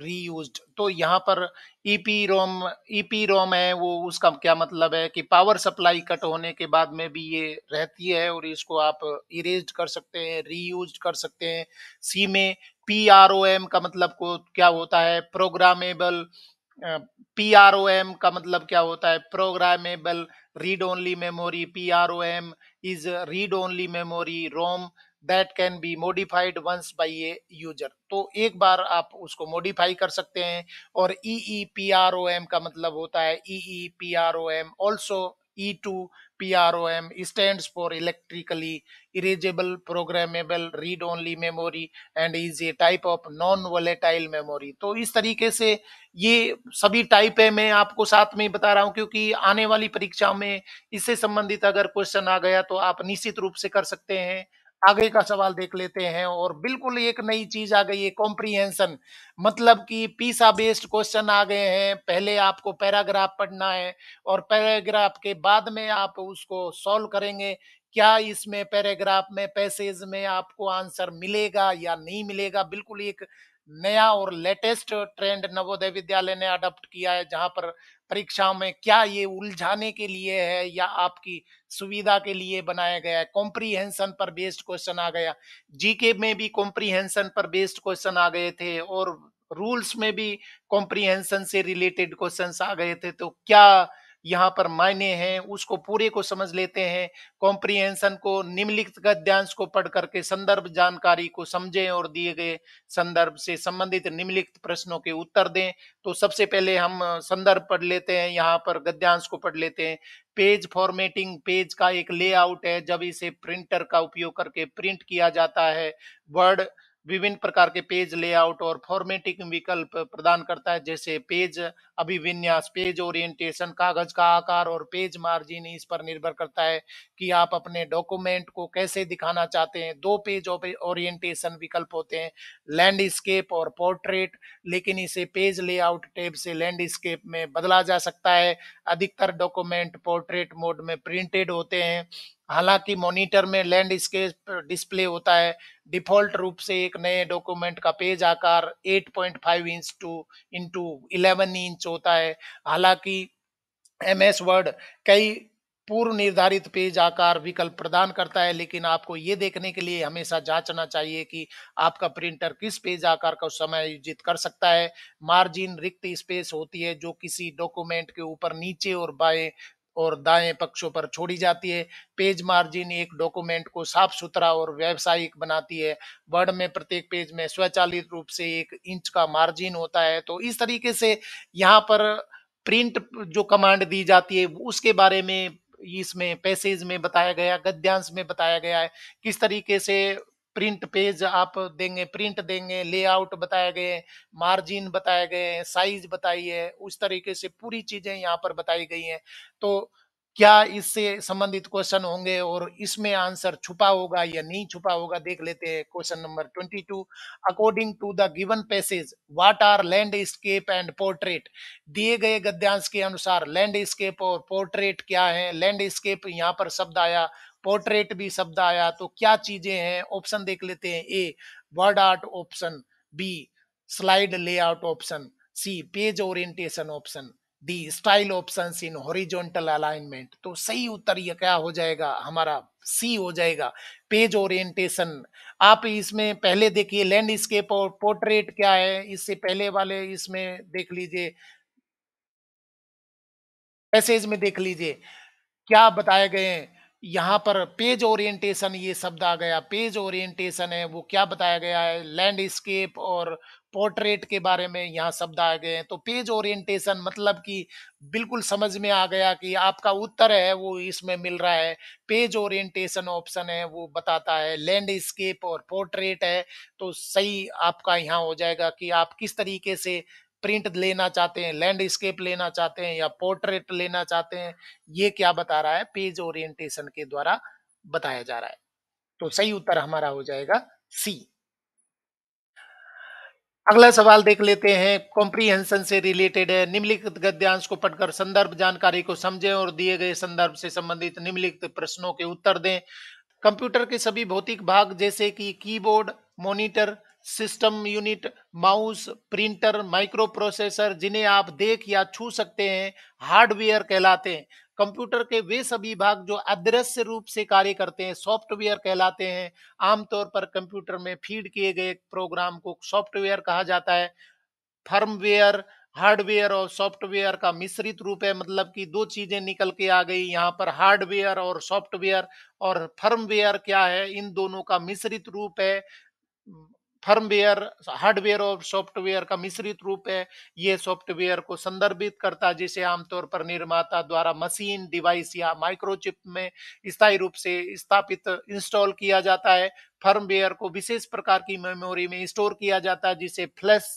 reused तो यहाँ पर ई पी रोम ई है वो उसका क्या मतलब है कि power supply cut होने के बाद में भी ये रहती है और इसको आप erased कर सकते हैं reused कर सकते हैं C में PROM का मतलब को क्या होता है programmable P R O M का मतलब क्या होता है programmable read only memory P R O M is read-only memory, ROM that can be modified once by a user. तो एक बार आप उसको मॉडिफाई कर सकते हैं और E E P R O M का मतलब होता है E E P R O M also E2 PROM stands for electrically erasable programmable read only memory and is a type of non volatile memory तो इस तरीके से ये सभी टाइप है मैं आपको साथ में बता रहा हूं क्योंकि आने वाली परीक्षा में इससे संबंधित अगर क्वेश्चन आ गया तो आप निश्चित रूप से कर सकते हैं आगे का सवाल देख लेते हैं और बिल्कुल एक नई चीज आ गई है कॉम्प्रीहेंशन मतलब कि पीसा बेस्ड क्वेश्चन आ गए हैं पहले आपको पैराग्राफ पढ़ना है और पैराग्राफ के बाद में आप उसको सॉल्व करेंगे क्या इसमें पैराग्राफ में पैसेज में आपको आंसर मिलेगा या नहीं मिलेगा बिल्कुल एक नया और लेटेस्ट ट्रेंड नवोदय विद्यालय ने अडॉप्ट किया है जहां पर परीक्षाओं में क्या ये उलझाने के लिए है या आपकी सुविधा के लिए बनाया गया है कॉम्प्रीहेंशन पर बेस्ड क्वेश्चन आ गया जीके में भी कॉम्प्रीहेंशन पर बेस्ड क्वेश्चन आ गए थे और रूल्स में भी कॉम्प्रीहेंशन से रिलेटेड क्वेश्चन आ गए थे तो क्या यहाँ पर मायने हैं उसको पूरे को समझ लेते हैं कॉम्प्रिहेंशन को निम्नलिखित गद्यांश को पढ़ करके संदर्भ जानकारी को समझें और दिए गए संदर्भ से संबंधित निम्नलिखित प्रश्नों के उत्तर दें तो सबसे पहले हम संदर्भ पढ़ लेते हैं यहाँ पर गद्यांश को पढ़ लेते हैं पेज फॉर्मेटिंग पेज का एक लेआउट है जब इसे प्रिंटर का उपयोग करके प्रिंट किया जाता है वर्ड विभिन्न प्रकार के पेज लेआउट और फॉर्मेटिंग विकल्प प्रदान करता है जैसे पेज अभिविन्यास पेज ओरिएंटेशन कागज का आकार और पेज मार्जिन इस पर निर्भर करता है कि आप अपने डॉक्यूमेंट को कैसे दिखाना चाहते हैं दो पेज ओरिएंटेशन विकल्प होते हैं लैंडस्केप और पोर्ट्रेट लेकिन इसे पेज लेआउट टेब से लैंडस्केप में बदला जा सकता है अधिकतर डॉक्यूमेंट पोर्ट्रेट मोड में प्रिंटेड होते हैं हालांकि मॉनिटर में लैंड डिस्प्ले होता है डिफॉल्ट रूप से एक नए डॉक्यूमेंट का पेज आकार 8.5 inch two into eleven inch होता है हालांकि एम एस वर्ड कई पूर्व निर्धारित पेज आकार विकल्प प्रदान करता है लेकिन आपको ये देखने के लिए हमेशा जांचना चाहिए कि आपका प्रिंटर किस पेज आकार का समायोजित कर सकता है मार्जिन रिक्त स्पेस होती है जो किसी डॉक्यूमेंट के ऊपर नीचे और बाएं और दाएं पक्षों पर छोड़ी जाती है पेज मार्जिन एक डॉक्यूमेंट को साफ सुथरा और व्यावसायिक बनाती है वर्ड में प्रत्येक पेज में स्वचालित रूप से एक इंच का मार्जिन होता है तो इस तरीके से यहाँ पर प्रिंट जो कमांड दी जाती है उसके बारे में इसमें पैसेज में बताया गया गद्यांश में बताया गया है किस तरीके से प्रिंट पेज आप देंगे प्रिंट देंगे लेआउट बताए गए मार्जिन बताए गए साइज बताई है उस तरीके से पूरी चीजें यहाँ पर बताई गई हैं तो क्या इससे संबंधित क्वेश्चन होंगे और इसमें आंसर छुपा होगा या नहीं छुपा होगा देख लेते हैं question number twenty two according to the given passage what are landscape and portrait दिए गए गद्यांश के अनुसार लैंडस्केप और पोर्ट्रेट क्या है लैंडस्केप यहाँ पर शब्द आया पोर्ट्रेट भी शब्द आया तो क्या चीजें हैं ऑप्शन देख लेते हैं A word art option B slide layout option C page orientation option D style option in horizontal alignment तो सही उत्तर यह क्या हो जाएगा हमारा सी हो जाएगा पेज ओरिएंटेशन आप इसमें पहले देखिए लैंडस्केप और पोर्ट्रेट क्या है इससे पहले वाले इसमें देख लीजिए पैसेज में देख लीजिए क्या बताए गए हैं यहाँ पर पेज ओरिएंटेशन ये शब्द आ गया पेज ओरिएंटेशन है वो क्या बताया गया है लैंडस्केप और पोर्ट्रेट के बारे में यहाँ शब्द आ गए हैं तो पेज ओरिएंटेशन मतलब कि बिल्कुल समझ में आ गया कि आपका उत्तर है वो इसमें मिल रहा है पेज ओरिएंटेशन ऑप्शन है वो बताता है लैंडस्केप और पोर्ट्रेट है तो सही आपका यहाँ हो जाएगा कि आप किस तरीके से प्रिंट लेना चाहते हैं लैंडस्केप लेना चाहते हैं या पोर्ट्रेट लेना चाहते हैं ये क्या बता रहा है पेज ओरिएंटेशन के द्वारा बताया जा रहा है तो सही उत्तर हमारा हो जाएगा सी अगला सवाल देख लेते हैं कॉम्प्रीहेंशन से रिलेटेड है निम्नलिखित गद्यांश को पढ़कर संदर्भ जानकारी को समझें और दिए गए संदर्भ से संबंधित निम्नलिखित प्रश्नों के उत्तर दें कंप्यूटर के सभी भौतिक भाग जैसे कि keyboard monitor system unit mouse printer microprocessor जिन्हें आप देख या छू सकते हैं हार्डवेयर कहलाते हैं कंप्यूटर के वे सभी भाग जो अदृश्य रूप से कार्य करते हैं सॉफ्टवेयर कहलाते हैं आमतौर पर कंप्यूटर में फीड किए गए प्रोग्राम को सॉफ्टवेयर कहा जाता है फर्मवेयर हार्डवेयर और सॉफ्टवेयर का मिश्रित रूप है मतलब कि दो चीजें निकल के आ गई यहाँ पर हार्डवेयर और सॉफ्टवेयर और फर्मवेयर क्या है इन दोनों का मिश्रित रूप है फर्मवेयर हार्डवेयर और सॉफ्टवेयर का मिश्रित रूप है ये सॉफ्टवेयर को संदर्भित करता है जिसे आमतौर पर निर्माता द्वारा मशीन डिवाइस या माइक्रोचिप में स्थायी रूप से स्थापित इंस्टॉल किया जाता है फर्मवेयर को विशेष प्रकार की मेमोरी में स्टोर किया जाता है जिसे flash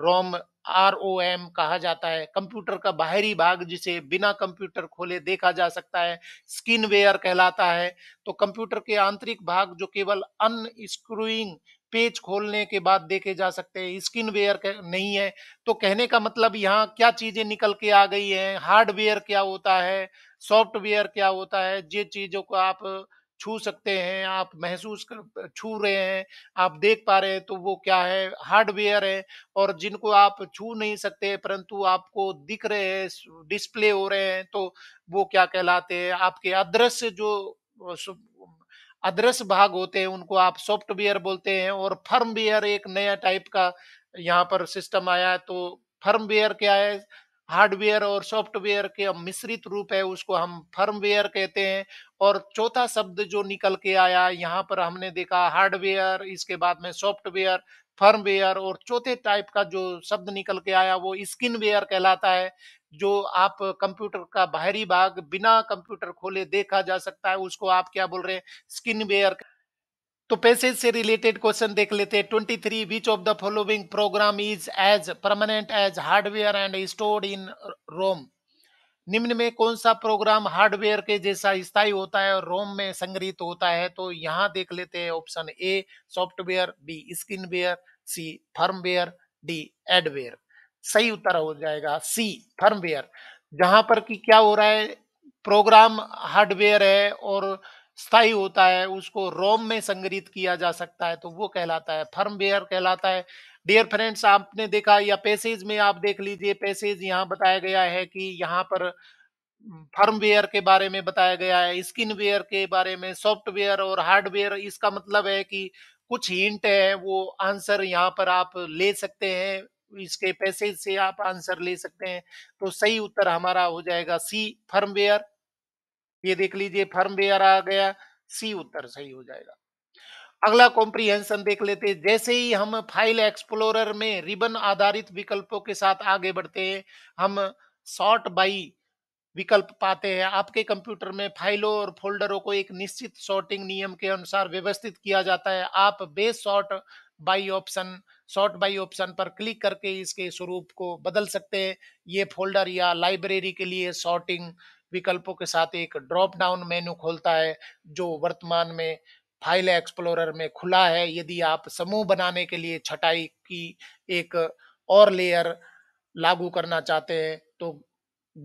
ROM R O M कहा जाता है कंप्यूटर का बाहरी भाग जिसे बिना कंप्यूटर खोले देखा जा सकता है स्किनवेयर कहलाता है तो कंप्यूटर के आंतरिक भाग जो केवल अनस्क्रूइंग पेज खोलने के बाद देखे जा सकते हैं स्किन वेयर नहीं है तो कहने का मतलब यहाँ क्या चीजें निकल के आ गई हैं हार्डवेयर क्या होता है सॉफ्टवेयर क्या होता है जे चीजों को आप छू सकते हैं आप महसूस कर छू रहे हैं आप देख पा रहे हैं तो वो क्या है हार्डवेयर है और जिनको आप छू नहीं सकते परंतु आपको दिख रहे हैं डिस्प्ले हो रहे हैं तो वो क्या कहलाते हैं आपके अदृश्य जो अदृश्य भाग होते हैं उनको आप सॉफ्टवेयर बोलते हैं और फर्मवेयर एक नया टाइप का यहाँ पर सिस्टम आया है तो फर्मवेयर क्या है हार्डवेयर और सॉफ्टवेयर के मिश्रित रूप है उसको हम फर्मवेयर कहते हैं और चौथा शब्द जो निकल के आया यहाँ पर हमने देखा हार्डवेयर इसके बाद में सॉफ्टवेयर फर्मवेयर और चौथे टाइप का जो शब्द निकल के आया वो स्किन वेयर कहलाता है जो आप कंप्यूटर का बाहरी भाग बिना कंप्यूटर खोले देखा जा सकता है उसको आप क्या बोल रहे हैं स्किन वेयर तो पैसेज से रिलेटेड क्वेश्चन देख लेते हैं twenty three which of the following program is as permanent as hardware and stored in ROM निम्न में कौन सा प्रोग्राम हार्डवेयर के जैसा स्थायी होता है और रोम में संग्रहित होता है तो यहाँ देख लेते हैं option A software B screenware C firmware D adware सही उत्तर हो जाएगा सी फर्मवेयर जहां पर कि क्या हो रहा है प्रोग्राम हार्डवेयर है और स्थायी होता है उसको रोम में संग्रहित किया जा सकता है तो वो कहलाता है फर्मवेयर कहलाता है डियर फ्रेंड्स आपने देखा या पैसेज में आप देख लीजिए पैसेज यहाँ बताया गया है कि यहाँ पर फर्मवेयर के बारे में बताया गया है वेयर के बारे में सॉफ्टवेयर और हार्डवेयर इसका मतलब है कि कुछ हिंट है वो आंसर यहाँ पर आप ले सकते हैं इसके पैसेज से आप आंसर ले सकते हैं तो सही उत्तर हमारा हो जाएगा सी फर्मवेयर ये देख लीजिए फर्मवेयर आ गया सी उत्तर सही हो जाएगा अगला कॉम्प्रीहेंशन देख लेते हैं जैसे ही हम फाइल एक्सप्लोरर में रिबन आधारित विकल्पों के साथ आगे बढ़ते हैं हम सॉर्ट बाई विकल्प पाते हैं आपके कंप्यूटर में फाइलों और फोल्डरों को एक निश्चित सॉर्टिंग नियम के अनुसार व्यवस्थित किया जाता है आप base sort by option sort by option पर क्लिक करके इसके स्वरूप को बदल सकते हैं ये फोल्डर या लाइब्रेरी के लिए सॉर्टिंग विकल्पों के साथ एक ड्रॉप डाउन मेनू खोलता है जो वर्तमान में फाइल एक्सप्लोरर में खुला है यदि आप समूह बनाने के लिए छटाई की एक और लेयर लागू करना चाहते हैं तो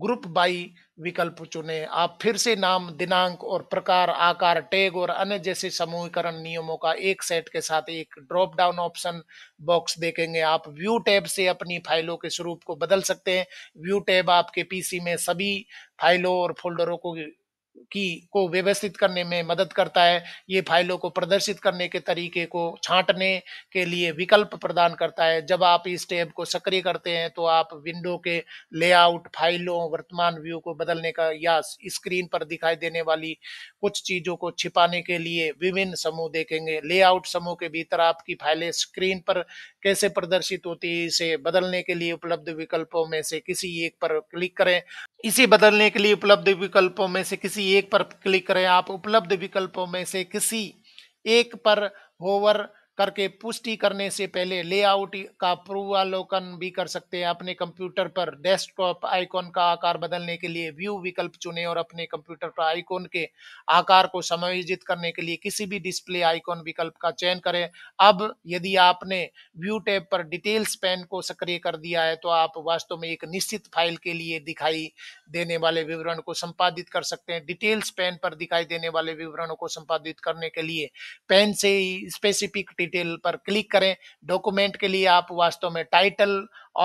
ग्रुप बाई विकल्प चुने आप फिर से नाम दिनांक और प्रकार आकार टैग और अन्य जैसे समूहीकरण नियमों का एक सेट के साथ एक ड्रॉप डाउन ऑप्शन बॉक्स देखेंगे आप व्यू टैब से अपनी फाइलों के स्वरूप को बदल सकते हैं व्यू टैब आपके पीसी में सभी फाइलों और फोल्डरों को की को व्यवस्थित करने में मदद करता है ये फाइलों को प्रदर्शित करने के तरीके को छांटने के लिए विकल्प प्रदान करता है जब आप इस टैब को सक्रिय करते हैं तो आप विंडो के लेआउट फाइलों वर्तमान व्यू को बदलने का या स्क्रीन पर दिखाई देने वाली कुछ चीज़ों को छिपाने के लिए विभिन्न समूह देखेंगे लेआउट समूह के भीतर आपकी फाइलें स्क्रीन पर कैसे प्रदर्शित होती है इसे बदलने के लिए उपलब्ध विकल्पों में से किसी एक पर क्लिक करें इसे बदलने के लिए उपलब्ध विकल्पों में से किसी किसी एक पर क्लिक करें आप उपलब्ध विकल्पों में से किसी एक पर होवर करके पुष्टि करने से पहले लेआउट का पूर्वालोकन भी कर सकते हैं अपने कंप्यूटर पर डेस्कटॉप आइकॉन का आकार बदलने के लिए व्यू विकल्प चुने और अपने कंप्यूटर पर आइकॉन के आकार को समायोजित करने के लिए किसी भी डिस्प्ले आइकॉन विकल्प का चयन करें अब यदि आपने व्यू टैब पर डिटेल्स पेन को सक्रिय कर दिया है तो आप वास्तव में एक निश्चित फाइल के लिए दिखाई देने वाले विवरण को संपादित कर सकते हैं डिटेल्स पेन पर दिखाई देने वाले विवरणों को संपादित करने के लिए पेन से स्पेसिफिक डिटेल पर क्लिक करें डॉक्यूमेंट के लिए आप वास्तव में title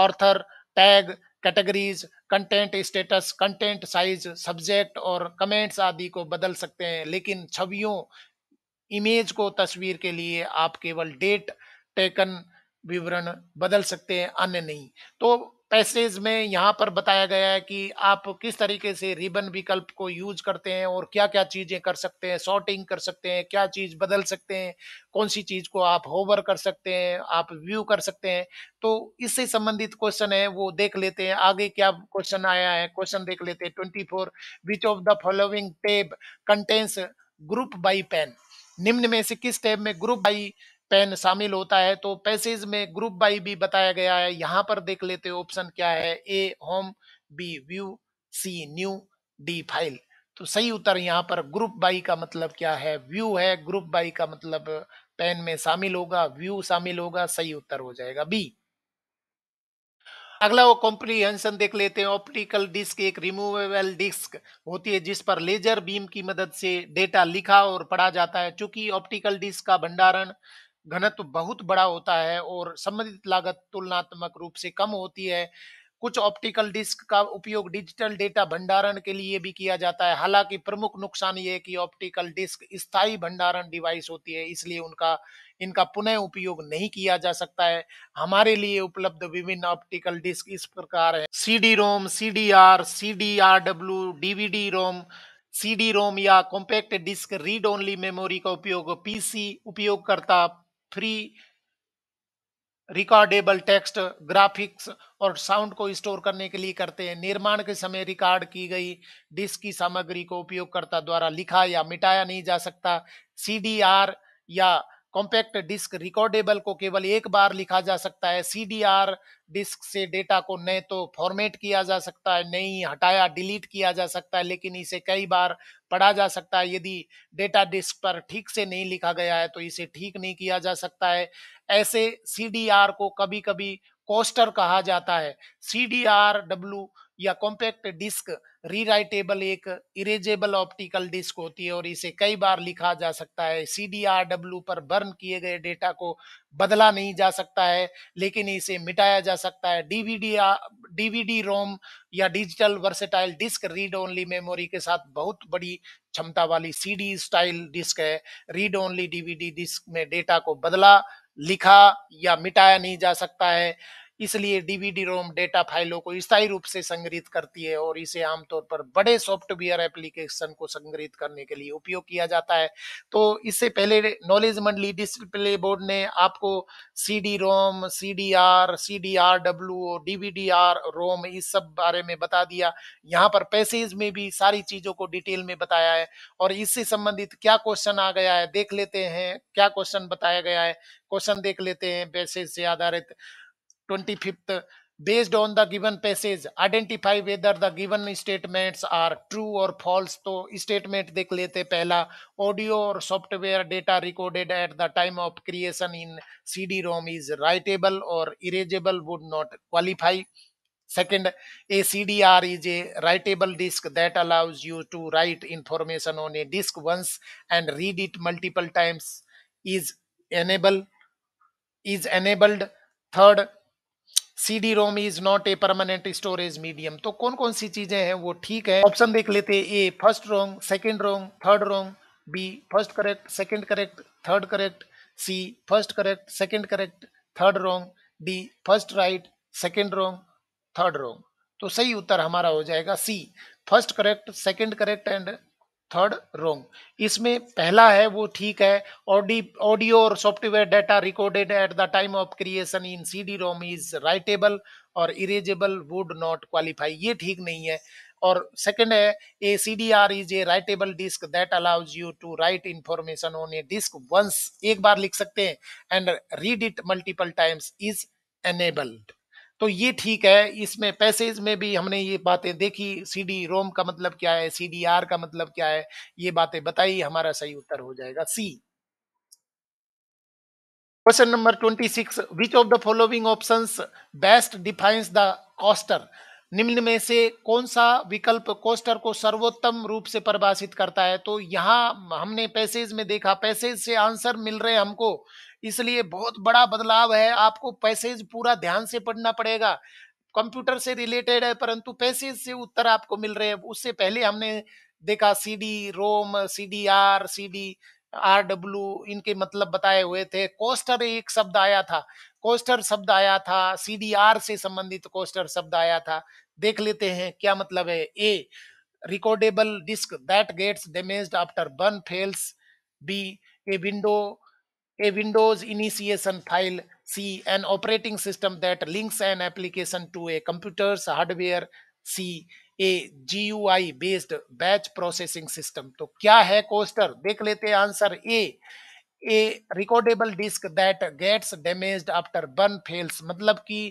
author tag categories content status content size subject और कमेंट्स आदि को बदल सकते हैं लेकिन छवियों इमेज को तस्वीर के लिए आप केवल डेट टेकन विवरण बदल सकते हैं अन्य नहीं तो पैसेज में यहाँ पर बताया गया है कि आप किस तरीके से रिबन विकल्प को यूज करते हैं और क्या क्या चीज़ें कर सकते हैं शॉर्टिंग कर सकते हैं क्या चीज़ बदल सकते हैं कौन सी चीज़ को आप होवर कर सकते हैं आप व्यू कर सकते हैं तो इससे संबंधित क्वेश्चन है वो देख लेते हैं आगे क्या क्वेश्चन आया है क्वेश्चन देख लेते हैं twenty four which of the following tab contents group by pane निम्न में से किस टेब में ग्रुप बाई पेन शामिल होता है तो पैसेज में ग्रुप बाई भी बताया गया है यहाँ पर देख लेते हो ऑप्शन क्या है A home B view C new D file तो सही उत्तर यहाँ पर ग्रुप बाई का मतलब क्या है व्यू है ग्रुप बाई का मतलब पेन में शामिल होगा व्यू शामिल होगा सही उत्तर हो जाएगा बी अगला वो कॉम्प्रीहेंशन देख लेते हैं ऑप्टिकल डिस्क एक रिमूवेबल डिस्क होती है जिस पर लेजर बीम की मदद से डेटा लिखा और पढ़ा जाता है चूंकि ऑप्टिकल डिस्क का भंडारण घनत्व बहुत बड़ा होता है और संबंधित लागत तुलनात्मक रूप से कम होती है कुछ ऑप्टिकल डिस्क का उपयोग डिजिटल डेटा भंडारण के लिए भी किया जाता है हालांकि प्रमुख नुकसान ये है कि ऑप्टिकल डिस्क स्थायी भंडारण डिवाइस होती है इसलिए उनका इनका पुनः उपयोग नहीं किया जा सकता है हमारे लिए उपलब्ध विभिन्न ऑप्टिकल डिस्क इस प्रकार है C D ROM C D R C D R W DVD ROM C D ROM या compact disc read only memory का उपयोग पीसी उपयोगकर्ता थ्री रिकॉर्डेबल टेक्स्ट ग्राफिक्स और साउंड को स्टोर करने के लिए करते हैं निर्माण के समय रिकॉर्ड की गई डिस्क की सामग्री को उपयोगकर्ता द्वारा लिखा या मिटाया नहीं जा सकता सी या कॉम्पैक्ट डिस्क रिकॉर्डेबल को केवल एक बार लिखा जा सकता है सीडीआर डिस्क से डेटा को न तो फॉर्मेट किया जा सकता है नहीं हटाया डिलीट किया जा सकता है लेकिन इसे कई बार पढ़ा जा सकता है यदि डेटा डिस्क पर ठीक से नहीं लिखा गया है तो इसे ठीक नहीं किया जा सकता है ऐसे सीडीआर को कभी कभी कोस्टर कहा जाता है सी डी आर डब्ल्यू या कॉम्पैक्ट डिस्क रीराइटेबल एक इरेजेबल ऑप्टिकल डिस्क होती है और इसे कई बार लिखा जा सकता है सी पर बर्न किए गए डेटा को बदला नहीं जा सकता है लेकिन इसे मिटाया जा सकता है डीवीडी डीवीडी रोम या digital versatile disc read only memory के साथ बहुत बड़ी क्षमता वाली डी स्टाइल डिस्क है रीड ओनली डीवीडी डिस्क में डेटा को बदला लिखा या मिटाया नहीं जा सकता है इसलिए डीवीडी रोम डेटा फाइलों को स्थायी रूप से संग्रहित करती है और इसे आमतौर पर बड़े सॉफ्टवेयर एप्लीकेशन को संग्रहित करने के लिए उपयोग किया जाता है तो इससे पहले नॉलेज मंडली डिस्प्ले बोर्ड ने आपको C D ROM C D R C D R W D R ROM इस सब बारे में बता दिया यहाँ पर पैसेज में भी सारी चीजों को डिटेल में बताया है और इससे संबंधित क्या क्वेश्चन आ गया है देख लेते हैं क्या क्वेश्चन बताया गया है क्वेश्चन देख लेते हैं पैसेज से आधारित 25th based on the given passage identify whether the given statements are true or false So, statement देख लेते पहला audio or software data recorded at the time of creation in CD-ROM is writable or erasable would not qualify second a CDR is a writable disk that allows you to write information on a disk once and read it multiple times is enable is enabled third C D ROM is not a permanent storage medium तो कौन कौन सी चीजें हैं वो ठीक है ऑप्शन देख लेते हैं A first wrong second wrong third wrong B first correct second correct third correct C first correct second correct third wrong D first right second wrong third wrong तो सही उत्तर हमारा हो जाएगा C first correct second correct and third wrong इसमें पहला है वो ठीक है ऑडियो और software data recorded at the time of creation in C D ROM is writable और इरेजेबल वुड नॉट क्वालिफाई ये ठीक नहीं है और सेकंड है A C D R is a writable disc that allows you to write information on a disc once एक बार लिख सकते हैं and read it multiple times is enabled तो ये ठीक है इसमें पैसेज में भी हमने ये बातें देखी सी डी रोम का मतलब क्या है सी डी आर का मतलब क्या है ये बातें बताई हमारा सही उत्तर हो जाएगा C question number twenty six which of the following option best defines the coaster निम्न में से कौन सा विकल्प कोस्टर को सर्वोत्तम रूप से परिभाषित करता है तो यहाँ हमने पैसेज में देखा पैसेज से आंसर मिल रहे हमको इसलिए बहुत बड़ा बदलाव है आपको पैसेज पूरा ध्यान से पढ़ना पड़ेगा कंप्यूटर से रिलेटेड है परंतु पैसेज से उत्तर आपको मिल रहे हैं उससे पहले हमने देखा C D ROM C D R C D R W इनके मतलब बताए हुए थे कोस्टर एक शब्द आया था कोस्टर शब्द आया था सी डी आर से संबंधित कोस्टर शब्द आया था देख लेते हैं क्या मतलब है A recordable disc that gets damage after burn fails B A window a Windows initiation file, C, an operating system that links an application to a computer's hardware, C, a gui based batch processing system to kya hai coaster dekh lete हैं answer a A recordable disc that gets damaged after burn fails मतलब कि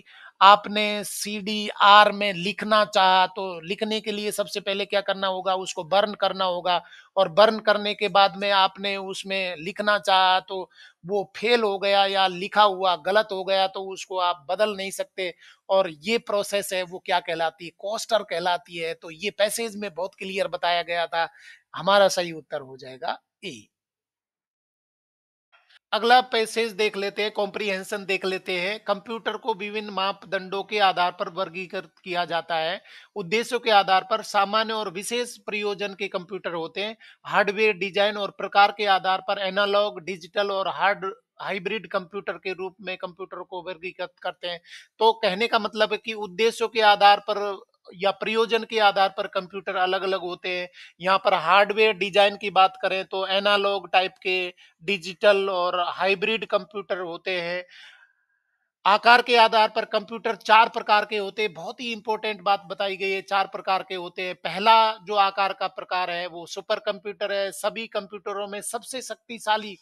आपने सी डी आर में लिखना चाहा तो लिखने के लिए सबसे पहले क्या करना होगा उसको बर्न करना होगा और बर्न करने के बाद में आपने उसमें लिखना चाहा तो वो फेल हो गया या लिखा हुआ गलत हो गया तो उसको आप बदल नहीं सकते और ये प्रोसेस है वो क्या कहलाती है कॉस्टर कहलाती है तो ये पैसेज में बहुत क्लियर बताया गया था हमारा सही उत्तर हो जाएगा ए अगला पैसेज देख लेते हैं कॉम्प्रीहेंशन देख लेते हैं कंप्यूटर को विभिन्न मापदंडों के आधार पर वर्गीकृत किया जाता है उद्देश्यों के आधार पर सामान्य और विशेष प्रयोजन के कंप्यूटर होते हैं हार्डवेयर डिजाइन और प्रकार के आधार पर एनालॉग डिजिटल और हार्ड हाइब्रिड कंप्यूटर के रूप में कंप्यूटर को वर्गीकृत करते हैं तो कहने का मतलब है कि उद्देश्यों के आधार पर या प्रयोजन के आधार पर कंप्यूटर अलग अलग होते हैं यहाँ पर हार्डवेयर डिजाइन की बात करें तो एनालॉग टाइप के डिजिटल और हाइब्रिड कंप्यूटर होते हैं आकार के आधार पर कंप्यूटर चार प्रकार के होते हैं बहुत ही इंपॉर्टेंट बात बताई गई है चार प्रकार के होते हैं पहला जो आकार का प्रकार है वो सुपर कंप्यूटर है सभी कंप्यूटरों में सबसे शक्तिशाली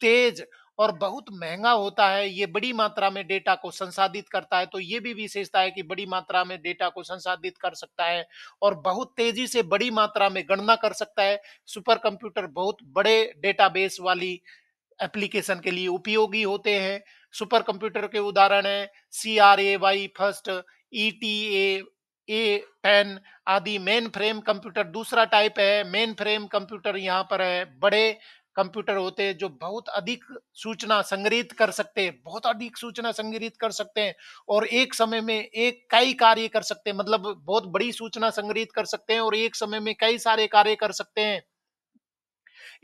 तेज और बहुत महंगा होता है ये बड़ी मात्रा में डेटा को संसाधित करता है तो ये भी विशेषता है कि बड़ी मात्रा में डेटा को संसाधित कर सकता है और बहुत तेजी से बड़ी मात्रा में गणना कर सकता है सुपर कंप्यूटर बहुत बड़े डेटाबेस वाली एप्लीकेशन के लिए उपयोगी होते हैं सुपर कंप्यूटर के उदाहरण e है C R A Y first E T A A ten आदि मेन फ्रेम कंप्यूटर दूसरा टाइप है मेन फ्रेम कंप्यूटर यहाँ पर है बड़े कंप्यूटर होते हैं जो बहुत अधिक सूचना संग्रहित कर सकते हैं बहुत अधिक सूचना संग्रहित कर सकते हैं और एक समय में एक कई कार्य कर सकते हैं मतलब बहुत बड़ी सूचना संग्रहित कर सकते हैं और एक समय में कई सारे कार्य कर सकते हैं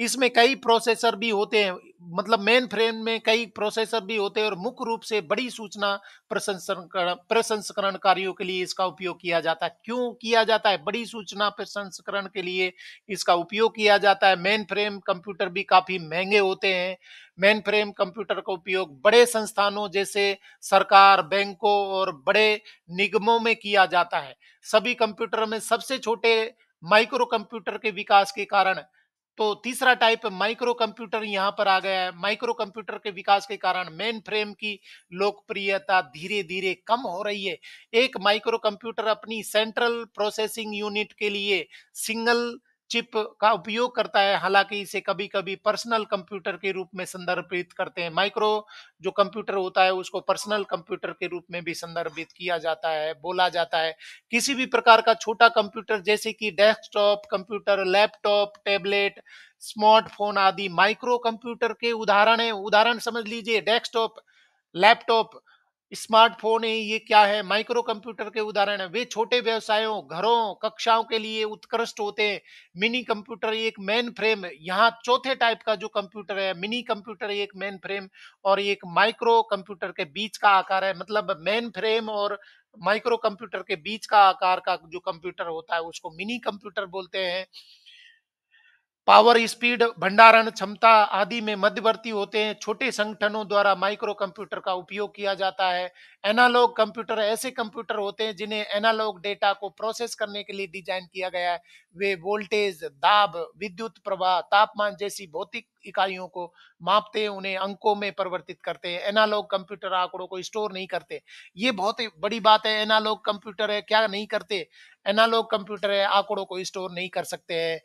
इसमें कई प्रोसेसर भी होते हैं मतलब मेन फ्रेम में कई प्रोसेसर भी होते हैं और मुख्य रूप से बड़ी सूचना प्रसंस्करण प्रसंस्करण कार्यों के लिए इसका उपयोग किया जाता है क्यों किया जाता है बड़ी सूचना प्रसंस्करण के लिए इसका उपयोग किया जाता है मेन फ्रेम कंप्यूटर भी काफी महंगे होते हैं मेन फ्रेम कंप्यूटर का उपयोग बड़े संस्थानों जैसे सरकार बैंकों और बड़े निगमों में किया जाता है सभी कंप्यूटर में सबसे छोटे माइक्रो कंप्यूटर के विकास के कारण तो तीसरा टाइप माइक्रो कंप्यूटर यहाँ पर आ गया है माइक्रो कंप्यूटर के विकास के कारण मेन फ्रेम की लोकप्रियता धीरे धीरे कम हो रही है एक माइक्रो कंप्यूटर अपनी सेंट्रल प्रोसेसिंग यूनिट के लिए सिंगल चिप का उपयोग करता है हालांकि इसे कभी कभी पर्सनल कंप्यूटर के रूप में संदर्भित करते हैं माइक्रो जो कंप्यूटर होता है उसको पर्सनल कंप्यूटर के रूप में भी संदर्भित किया जाता है बोला जाता है किसी भी प्रकार का छोटा कंप्यूटर जैसे कि desktop computer laptop tablet smartphone आदि माइक्रो कंप्यूटर के उदाहरण है उदाहरण समझ लीजिए डेस्कटॉप लैपटॉप स्मार्टफोन है ये क्या है माइक्रो कंप्यूटर के उदाहरण है वे छोटे व्यवसायों घरों कक्षाओं के लिए उत्कृष्ट होते हैं मिनी कंप्यूटर एक मेन फ्रेम यहाँ चौथे टाइप का जो कंप्यूटर है मिनी कंप्यूटर एक मेन फ्रेम और एक माइक्रो कंप्यूटर के बीच का आकार है मतलब मेन फ्रेम और माइक्रो कंप्यूटर के बीच का आकार का जो कंप्यूटर होता है उसको मिनी कंप्यूटर बोलते हैं पावर स्पीड भंडारण क्षमता आदि में मध्यवर्ती होते हैं छोटे संगठनों द्वारा माइक्रो कंप्यूटर का उपयोग किया जाता है एनालॉग कंप्यूटर ऐसे कंप्यूटर होते हैं जिन्हें एनालॉग डेटा को प्रोसेस करने के लिए डिजाइन किया गया है वे वोल्टेज दाब विद्युत प्रवाह तापमान जैसी भौतिक इकाइयों को मापते हैं उन्हें अंकों में परिवर्तित करते हैं एनालॉग कंप्यूटर आंकड़ों को स्टोर नहीं करते ये बहुत बड़ी बात है एनालॉग कंप्यूटर है क्या नहीं करते एनालॉग कंप्यूटर है आंकड़ों को स्टोर नहीं कर सकते हैं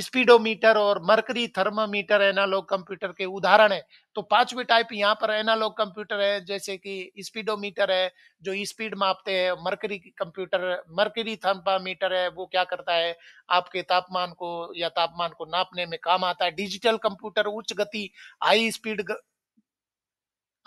स्पीडोमीटर और मर्करी थर्मामीटर एनालॉग कंप्यूटर के उदाहरण है तो पांचवी टाइप यहाँ पर एनालॉग कंप्यूटर है जैसे कि स्पीडोमीटर है जो स्पीड मापते हैं मरकरी कंप्यूटर मर्करी थर्मामीटर है वो क्या करता है आपके तापमान को या तापमान को नापने में काम आता है डिजिटल कंप्यूटर उच्च गति हाई स्पीड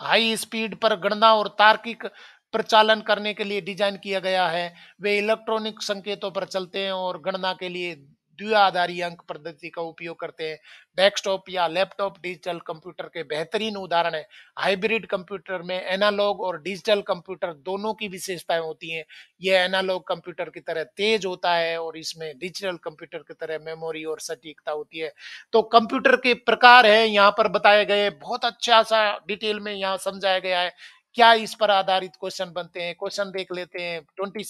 हाई स्पीड पर गणना और तार्किक प्रचालन करने के लिए डिजाइन किया गया है वे इलेक्ट्रॉनिक संकेतों पर चलते हैं और गणना के लिए द्विआधारी अंक पद्धति का उपयोग करते हैं डेस्कटॉप या लैपटॉप डिजिटल कंप्यूटर के बेहतरीन उदाहरण है हाइब्रिड कंप्यूटर में एनालॉग और डिजिटल कंप्यूटर दोनों की विशेषताएं होती हैं यह एनालॉग कंप्यूटर की तरह तेज होता है और इसमें डिजिटल कंप्यूटर की तरह मेमोरी और सटीकता होती है तो कंप्यूटर के प्रकार है यहाँ पर बताए गए बहुत अच्छा सा डिटेल में यहाँ समझाया गया है क्या इस पर आधारित क्वेश्चन बनते हैं क्वेश्चन देख लेते हैं twenty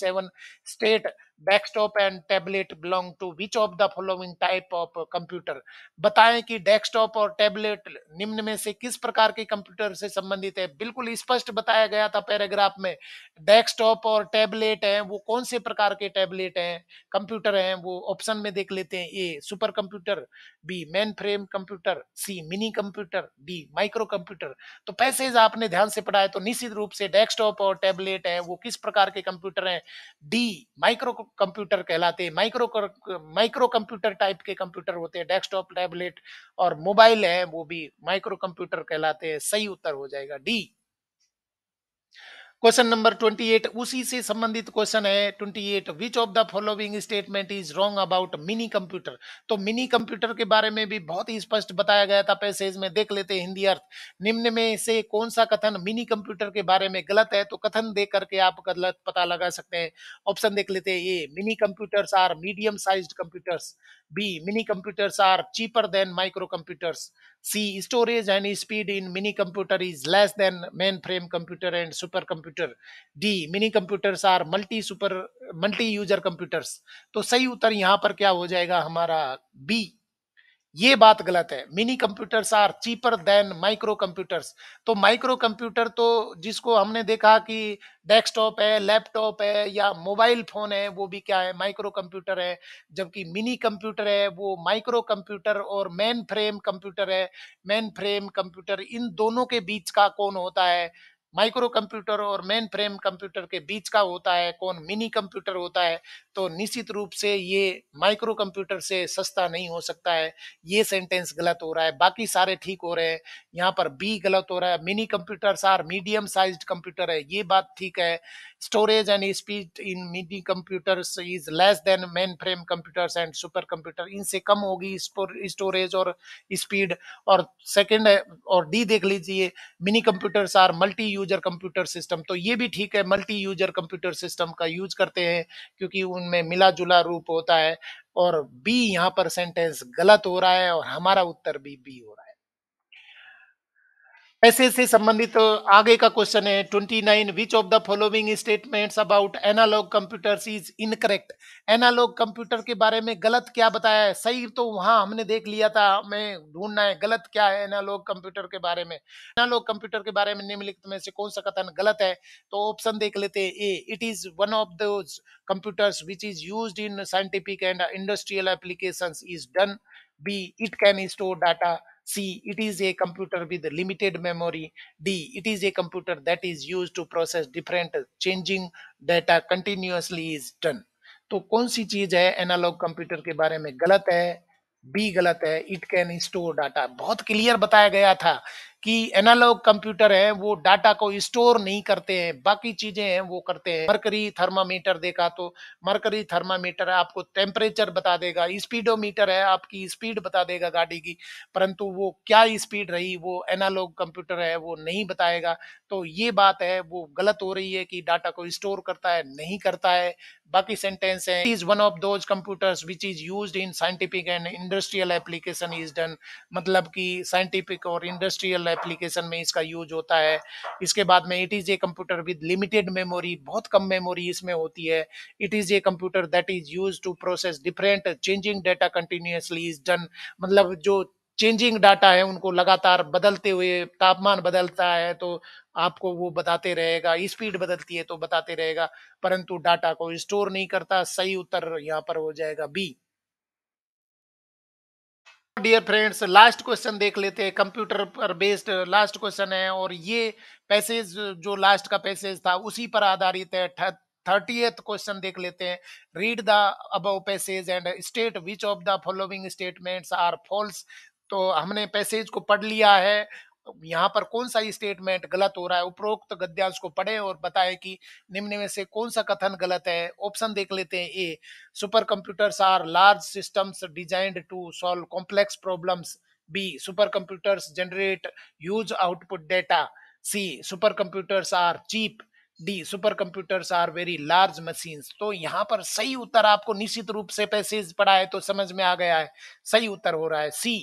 state desktop and tablet belong to which of the following type of computer बताएं कि डेस्कटॉप और टैबलेट निम्न में से किस प्रकार के कंप्यूटर से संबंधित है बिल्कुल स्पष्ट बताया गया था पैराग्राफ में डेस्कटॉप और टैबलेट हैं वो कौन से प्रकार के टैबलेट हैं कंप्यूटर हैं वो ऑप्शन में देख लेते हैं A supercomputer B mainframe computer C minicomputer D microcomputer तो पैसेज आपने ध्यान से पढ़ा है तो निश्चित रूप से डेस्कटॉप और टैबलेट है वो किस प्रकार के कंप्यूटर हैं डी माइक्रो कंप्यूटर कहलाते हैं माइक्रो माइक्रो कंप्यूटर टाइप के कंप्यूटर होते हैं डेस्कटॉप टैबलेट और मोबाइल है वो भी माइक्रो कंप्यूटर कहलाते हैं सही उत्तर हो जाएगा डी क्वेश्चन नंबर 28 उसी से संबंधित क्वेश्चन है 28 which of the following statement is wrong about minicomputer तो मिनी कंप्यूटर के बारे में भी बहुत ही स्पष्ट बताया गया था पैसेज में देख लेते हैं हिंदी अर्थ निम्न में से कौन सा कथन मिनी कंप्यूटर के बारे में गलत है तो कथन देख करके आप गलत पता लगा सकते हैं ऑप्शन देख लेते हैं ये minicomputers are medium size computers B. Mini computers are cheaper than micro computers. C. Storage and speed in mini computer is less than mainframe computer and supercomputer. D. Mini computers are multi super multi user computers. तो सही उत्तर यहाँ पर क्या हो जाएगा हमारा B. ये बात गलत है minicomputers are cheaper than microcomputers तो माइक्रो कंप्यूटर तो जिसको हमने देखा कि डेस्कटॉप है लैपटॉप है या मोबाइल फोन है वो भी क्या है माइक्रो कंप्यूटर है जबकि मिनी कंप्यूटर है वो माइक्रो कंप्यूटर और मेन फ्रेम कंप्यूटर है मेन फ्रेम कंप्यूटर इन दोनों के बीच का कौन होता है माइक्रो कंप्यूटर और मेन फ्रेम कंप्यूटर के बीच का होता है कौन मिनी कंप्यूटर होता है तो निश्चित रूप से ये माइक्रो कंप्यूटर से सस्ता नहीं हो सकता है ये सेंटेंस गलत हो रहा है बाकी सारे ठीक हो रहे हैं यहाँ पर बी गलत हो रहा है minicomputer are medium size computer है ये बात ठीक है storage and speed in MIDI computers is less than mainframe computers and supercomputer इनसे कम होगी स्टोरेज और स्पीड और सेकेंड और डी देख लीजिए minicomputers are multi user computer system तो ये भी ठीक है मल्टी यूजर कंप्यूटर सिस्टम का यूज करते हैं क्योंकि उनमें मिला जुला रूप होता है और बी यहाँ पर सेंटेंस गलत हो रहा है और हमारा उत्तर भी बी हो रहा है ऐसे से संबंधित तो आगे का क्वेश्चन है nine which of the following statements about analog computers is incorrect analog computer के बारे में गलत क्या बताया है सही तो वहां हमने देख लिया था हमें ढूंढना है गलत क्या है एनालॉग कंप्यूटर के बारे में एनालॉग कंप्यूटर के बारे में निम्नलिखित में से कौन सा कथन गलत है तो ऑप्शन देख लेते हैं A it is one of those computers which is use in scientific and industrial application is done B it can store data C. It is a computer with limited memory. D. It is a computer that is used to process different changing data continuously is done. तो कौन सी चीज है एनालॉग कंप्यूटर के बारे में गलत है बी गलत है इट कैन स्टोर डाटा बहुत क्लियर बताया गया था कि एनालॉग कंप्यूटर हैं वो डाटा को स्टोर नहीं करते हैं बाकी चीजें हैं वो करते हैं मरकरी थर्मामीटर देखा तो मरकरी थर्मामीटर आपको टेम्परेचर बता देगा स्पीडोमीटर है आपकी स्पीड बता देगा गाड़ी की परंतु वो क्या स्पीड रही वो एनालॉग कंप्यूटर है वो नहीं बताएगा तो ये बात है वो गलत हो रही है कि डाटा को स्टोर करता है नहीं करता है बाकी सेंटेंस है is one of those computers which is use in scientific and industrial application is done मतलब कि साइंटिफिक और इंडस्ट्रियल एप्लीकेशन में इसका यूज होता है इसके बाद में it is a computer with limited memory बहुत कम मेमोरी इसमें होती है it is a computer that is use to process different changing data continuously is done मतलब जो चेंजिंग डाटा है उनको लगातार बदलते हुए तापमान बदलता है तो आपको वो बताते रहेगा स्पीड बदलती है तो बताते रहेगा परंतु डाटा को स्टोर नहीं करता सही उत्तर यहाँ पर हो जाएगा B dear friends last question देख लेते हैं कंप्यूटर पर बेस्ड लास्ट क्वेश्चन है और ये पैसेज जो लास्ट का पैसेज था उसी पर आधारित है थर्टीएथ क्वेश्चन देख लेते हैं read the above passage and state which of the following statements are false तो हमने पैसेज को पढ़ लिया है यहाँ पर कौन सा स्टेटमेंट गलत हो रहा है उपरोक्त गद्यांश को पढ़ें और बताएं कि निम्न में से कौन सा कथन गलत है ऑप्शन देख लेते हैं A supercomputers are large systems designed to solve complex problems B supercomputers generate huge output data C supercomputers are cheap D supercomputers are very large machines तो यहाँ पर सही उत्तर आपको निश्चित रूप से पैसेज पढ़ा है तो समझ में आ गया है सही उत्तर हो रहा है C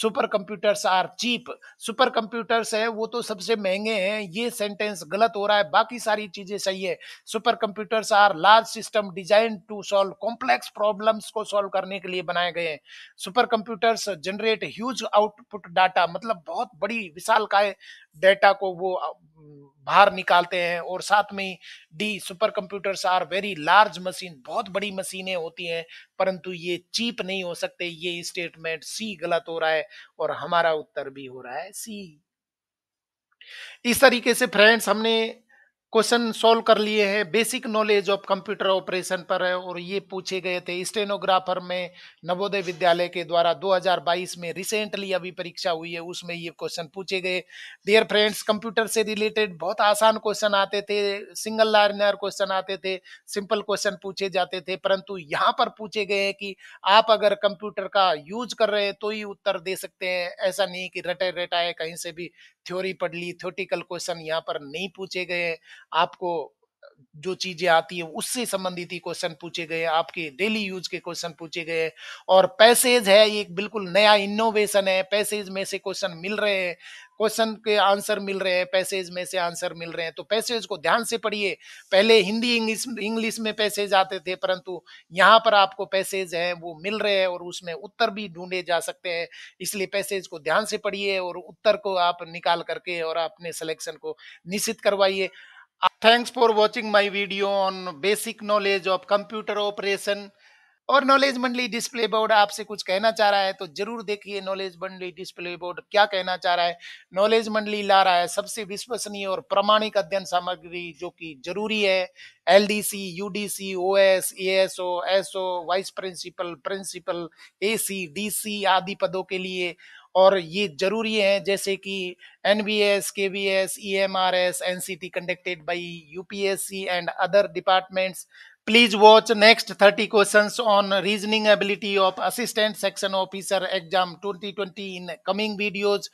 supercomputers are cheap supercomputers है वो तो सबसे महंगे हैं ये सेंटेंस गलत हो रहा है बाकी सारी चीजें सही है supercomputers are large system design to solve complex problems को सॉल्व करने के लिए बनाए गए हैं supercomputers generate huge output data मतलब बहुत बड़ी विशाल डेटा को वो बाहर निकालते हैं और साथ में ही D supercomputers are very large machine बहुत बड़ी मशीनें होती हैं परंतु ये चीप नहीं हो सकते ये स्टेटमेंट सी गलत हो रहा है और हमारा उत्तर भी हो रहा है सी इस तरीके से फ्रेंड्स हमने क्वेश्चन सॉल्व कर लिए हैं basic knowledge of computer operation पर है और ये पूछे गए थे स्टेनोग्राफर में नवोदय विद्यालय के द्वारा 2022 में रिसेंटली अभी परीक्षा हुई है उसमें ये क्वेश्चन पूछे गए डियर फ्रेंड्स कंप्यूटर से रिलेटेड बहुत आसान क्वेश्चन आते थे सिंगल लाइनर क्वेश्चन आते थे सिंपल क्वेश्चन पूछे जाते थे परंतु यहाँ पर पूछे गए हैं कि आप अगर कंप्यूटर का यूज कर रहे हैं तो ही उत्तर दे सकते हैं ऐसा नहीं कि रटे रटाए कहीं से भी थ्योरी पढ़ ली थ्योटिकल क्वेश्चन यहाँ पर नहीं पूछे गए आपको जो चीजें आती है उससे संबंधित ही क्वेश्चन पूछे गए आपके डेली यूज के क्वेश्चन पूछे गए और पैसेज है ये बिल्कुल नया इनोवेशन है पैसेज में से क्वेश्चन मिल रहे हैं क्वेश्चन के आंसर मिल रहे हैं पैसेज में से आंसर मिल रहे हैं तो पैसेज को ध्यान से पढ़िए पहले हिंदी इंग्लिश इंग्लिश में पैसेज आते थे परंतु यहाँ पर आपको पैसेज हैं वो मिल रहे हैं और उसमें उत्तर भी ढूंढे जा सकते हैं इसलिए पैसेज को ध्यान से पढ़िए और उत्तर को आप निकाल करके और अपने सिलेक्शन को निश्चित करवाइए thanks for watching my video on basic knowledge of computer operation और नॉलेज मंडली डिस्प्ले बोर्ड आपसे कुछ कहना चाह रहा है तो जरूर देखिए नॉलेज मंडली डिस्प्ले बोर्ड क्या कहना चाह रहा है नॉलेज मंडली ला रहा है सबसे विश्वसनीय और प्रमाणिक अध्ययन सामग्री जो कि जरूरी है L D C U D C O S A S O S O vice principal principal A C D C आदि पदों के लिए और ये जरूरी है जैसे कि N B S K B S E M R S N C T conducted by U P S C and other departments please watch next thirty questions on reasoning ability of assistant section officer exam twenty twenty in coming videos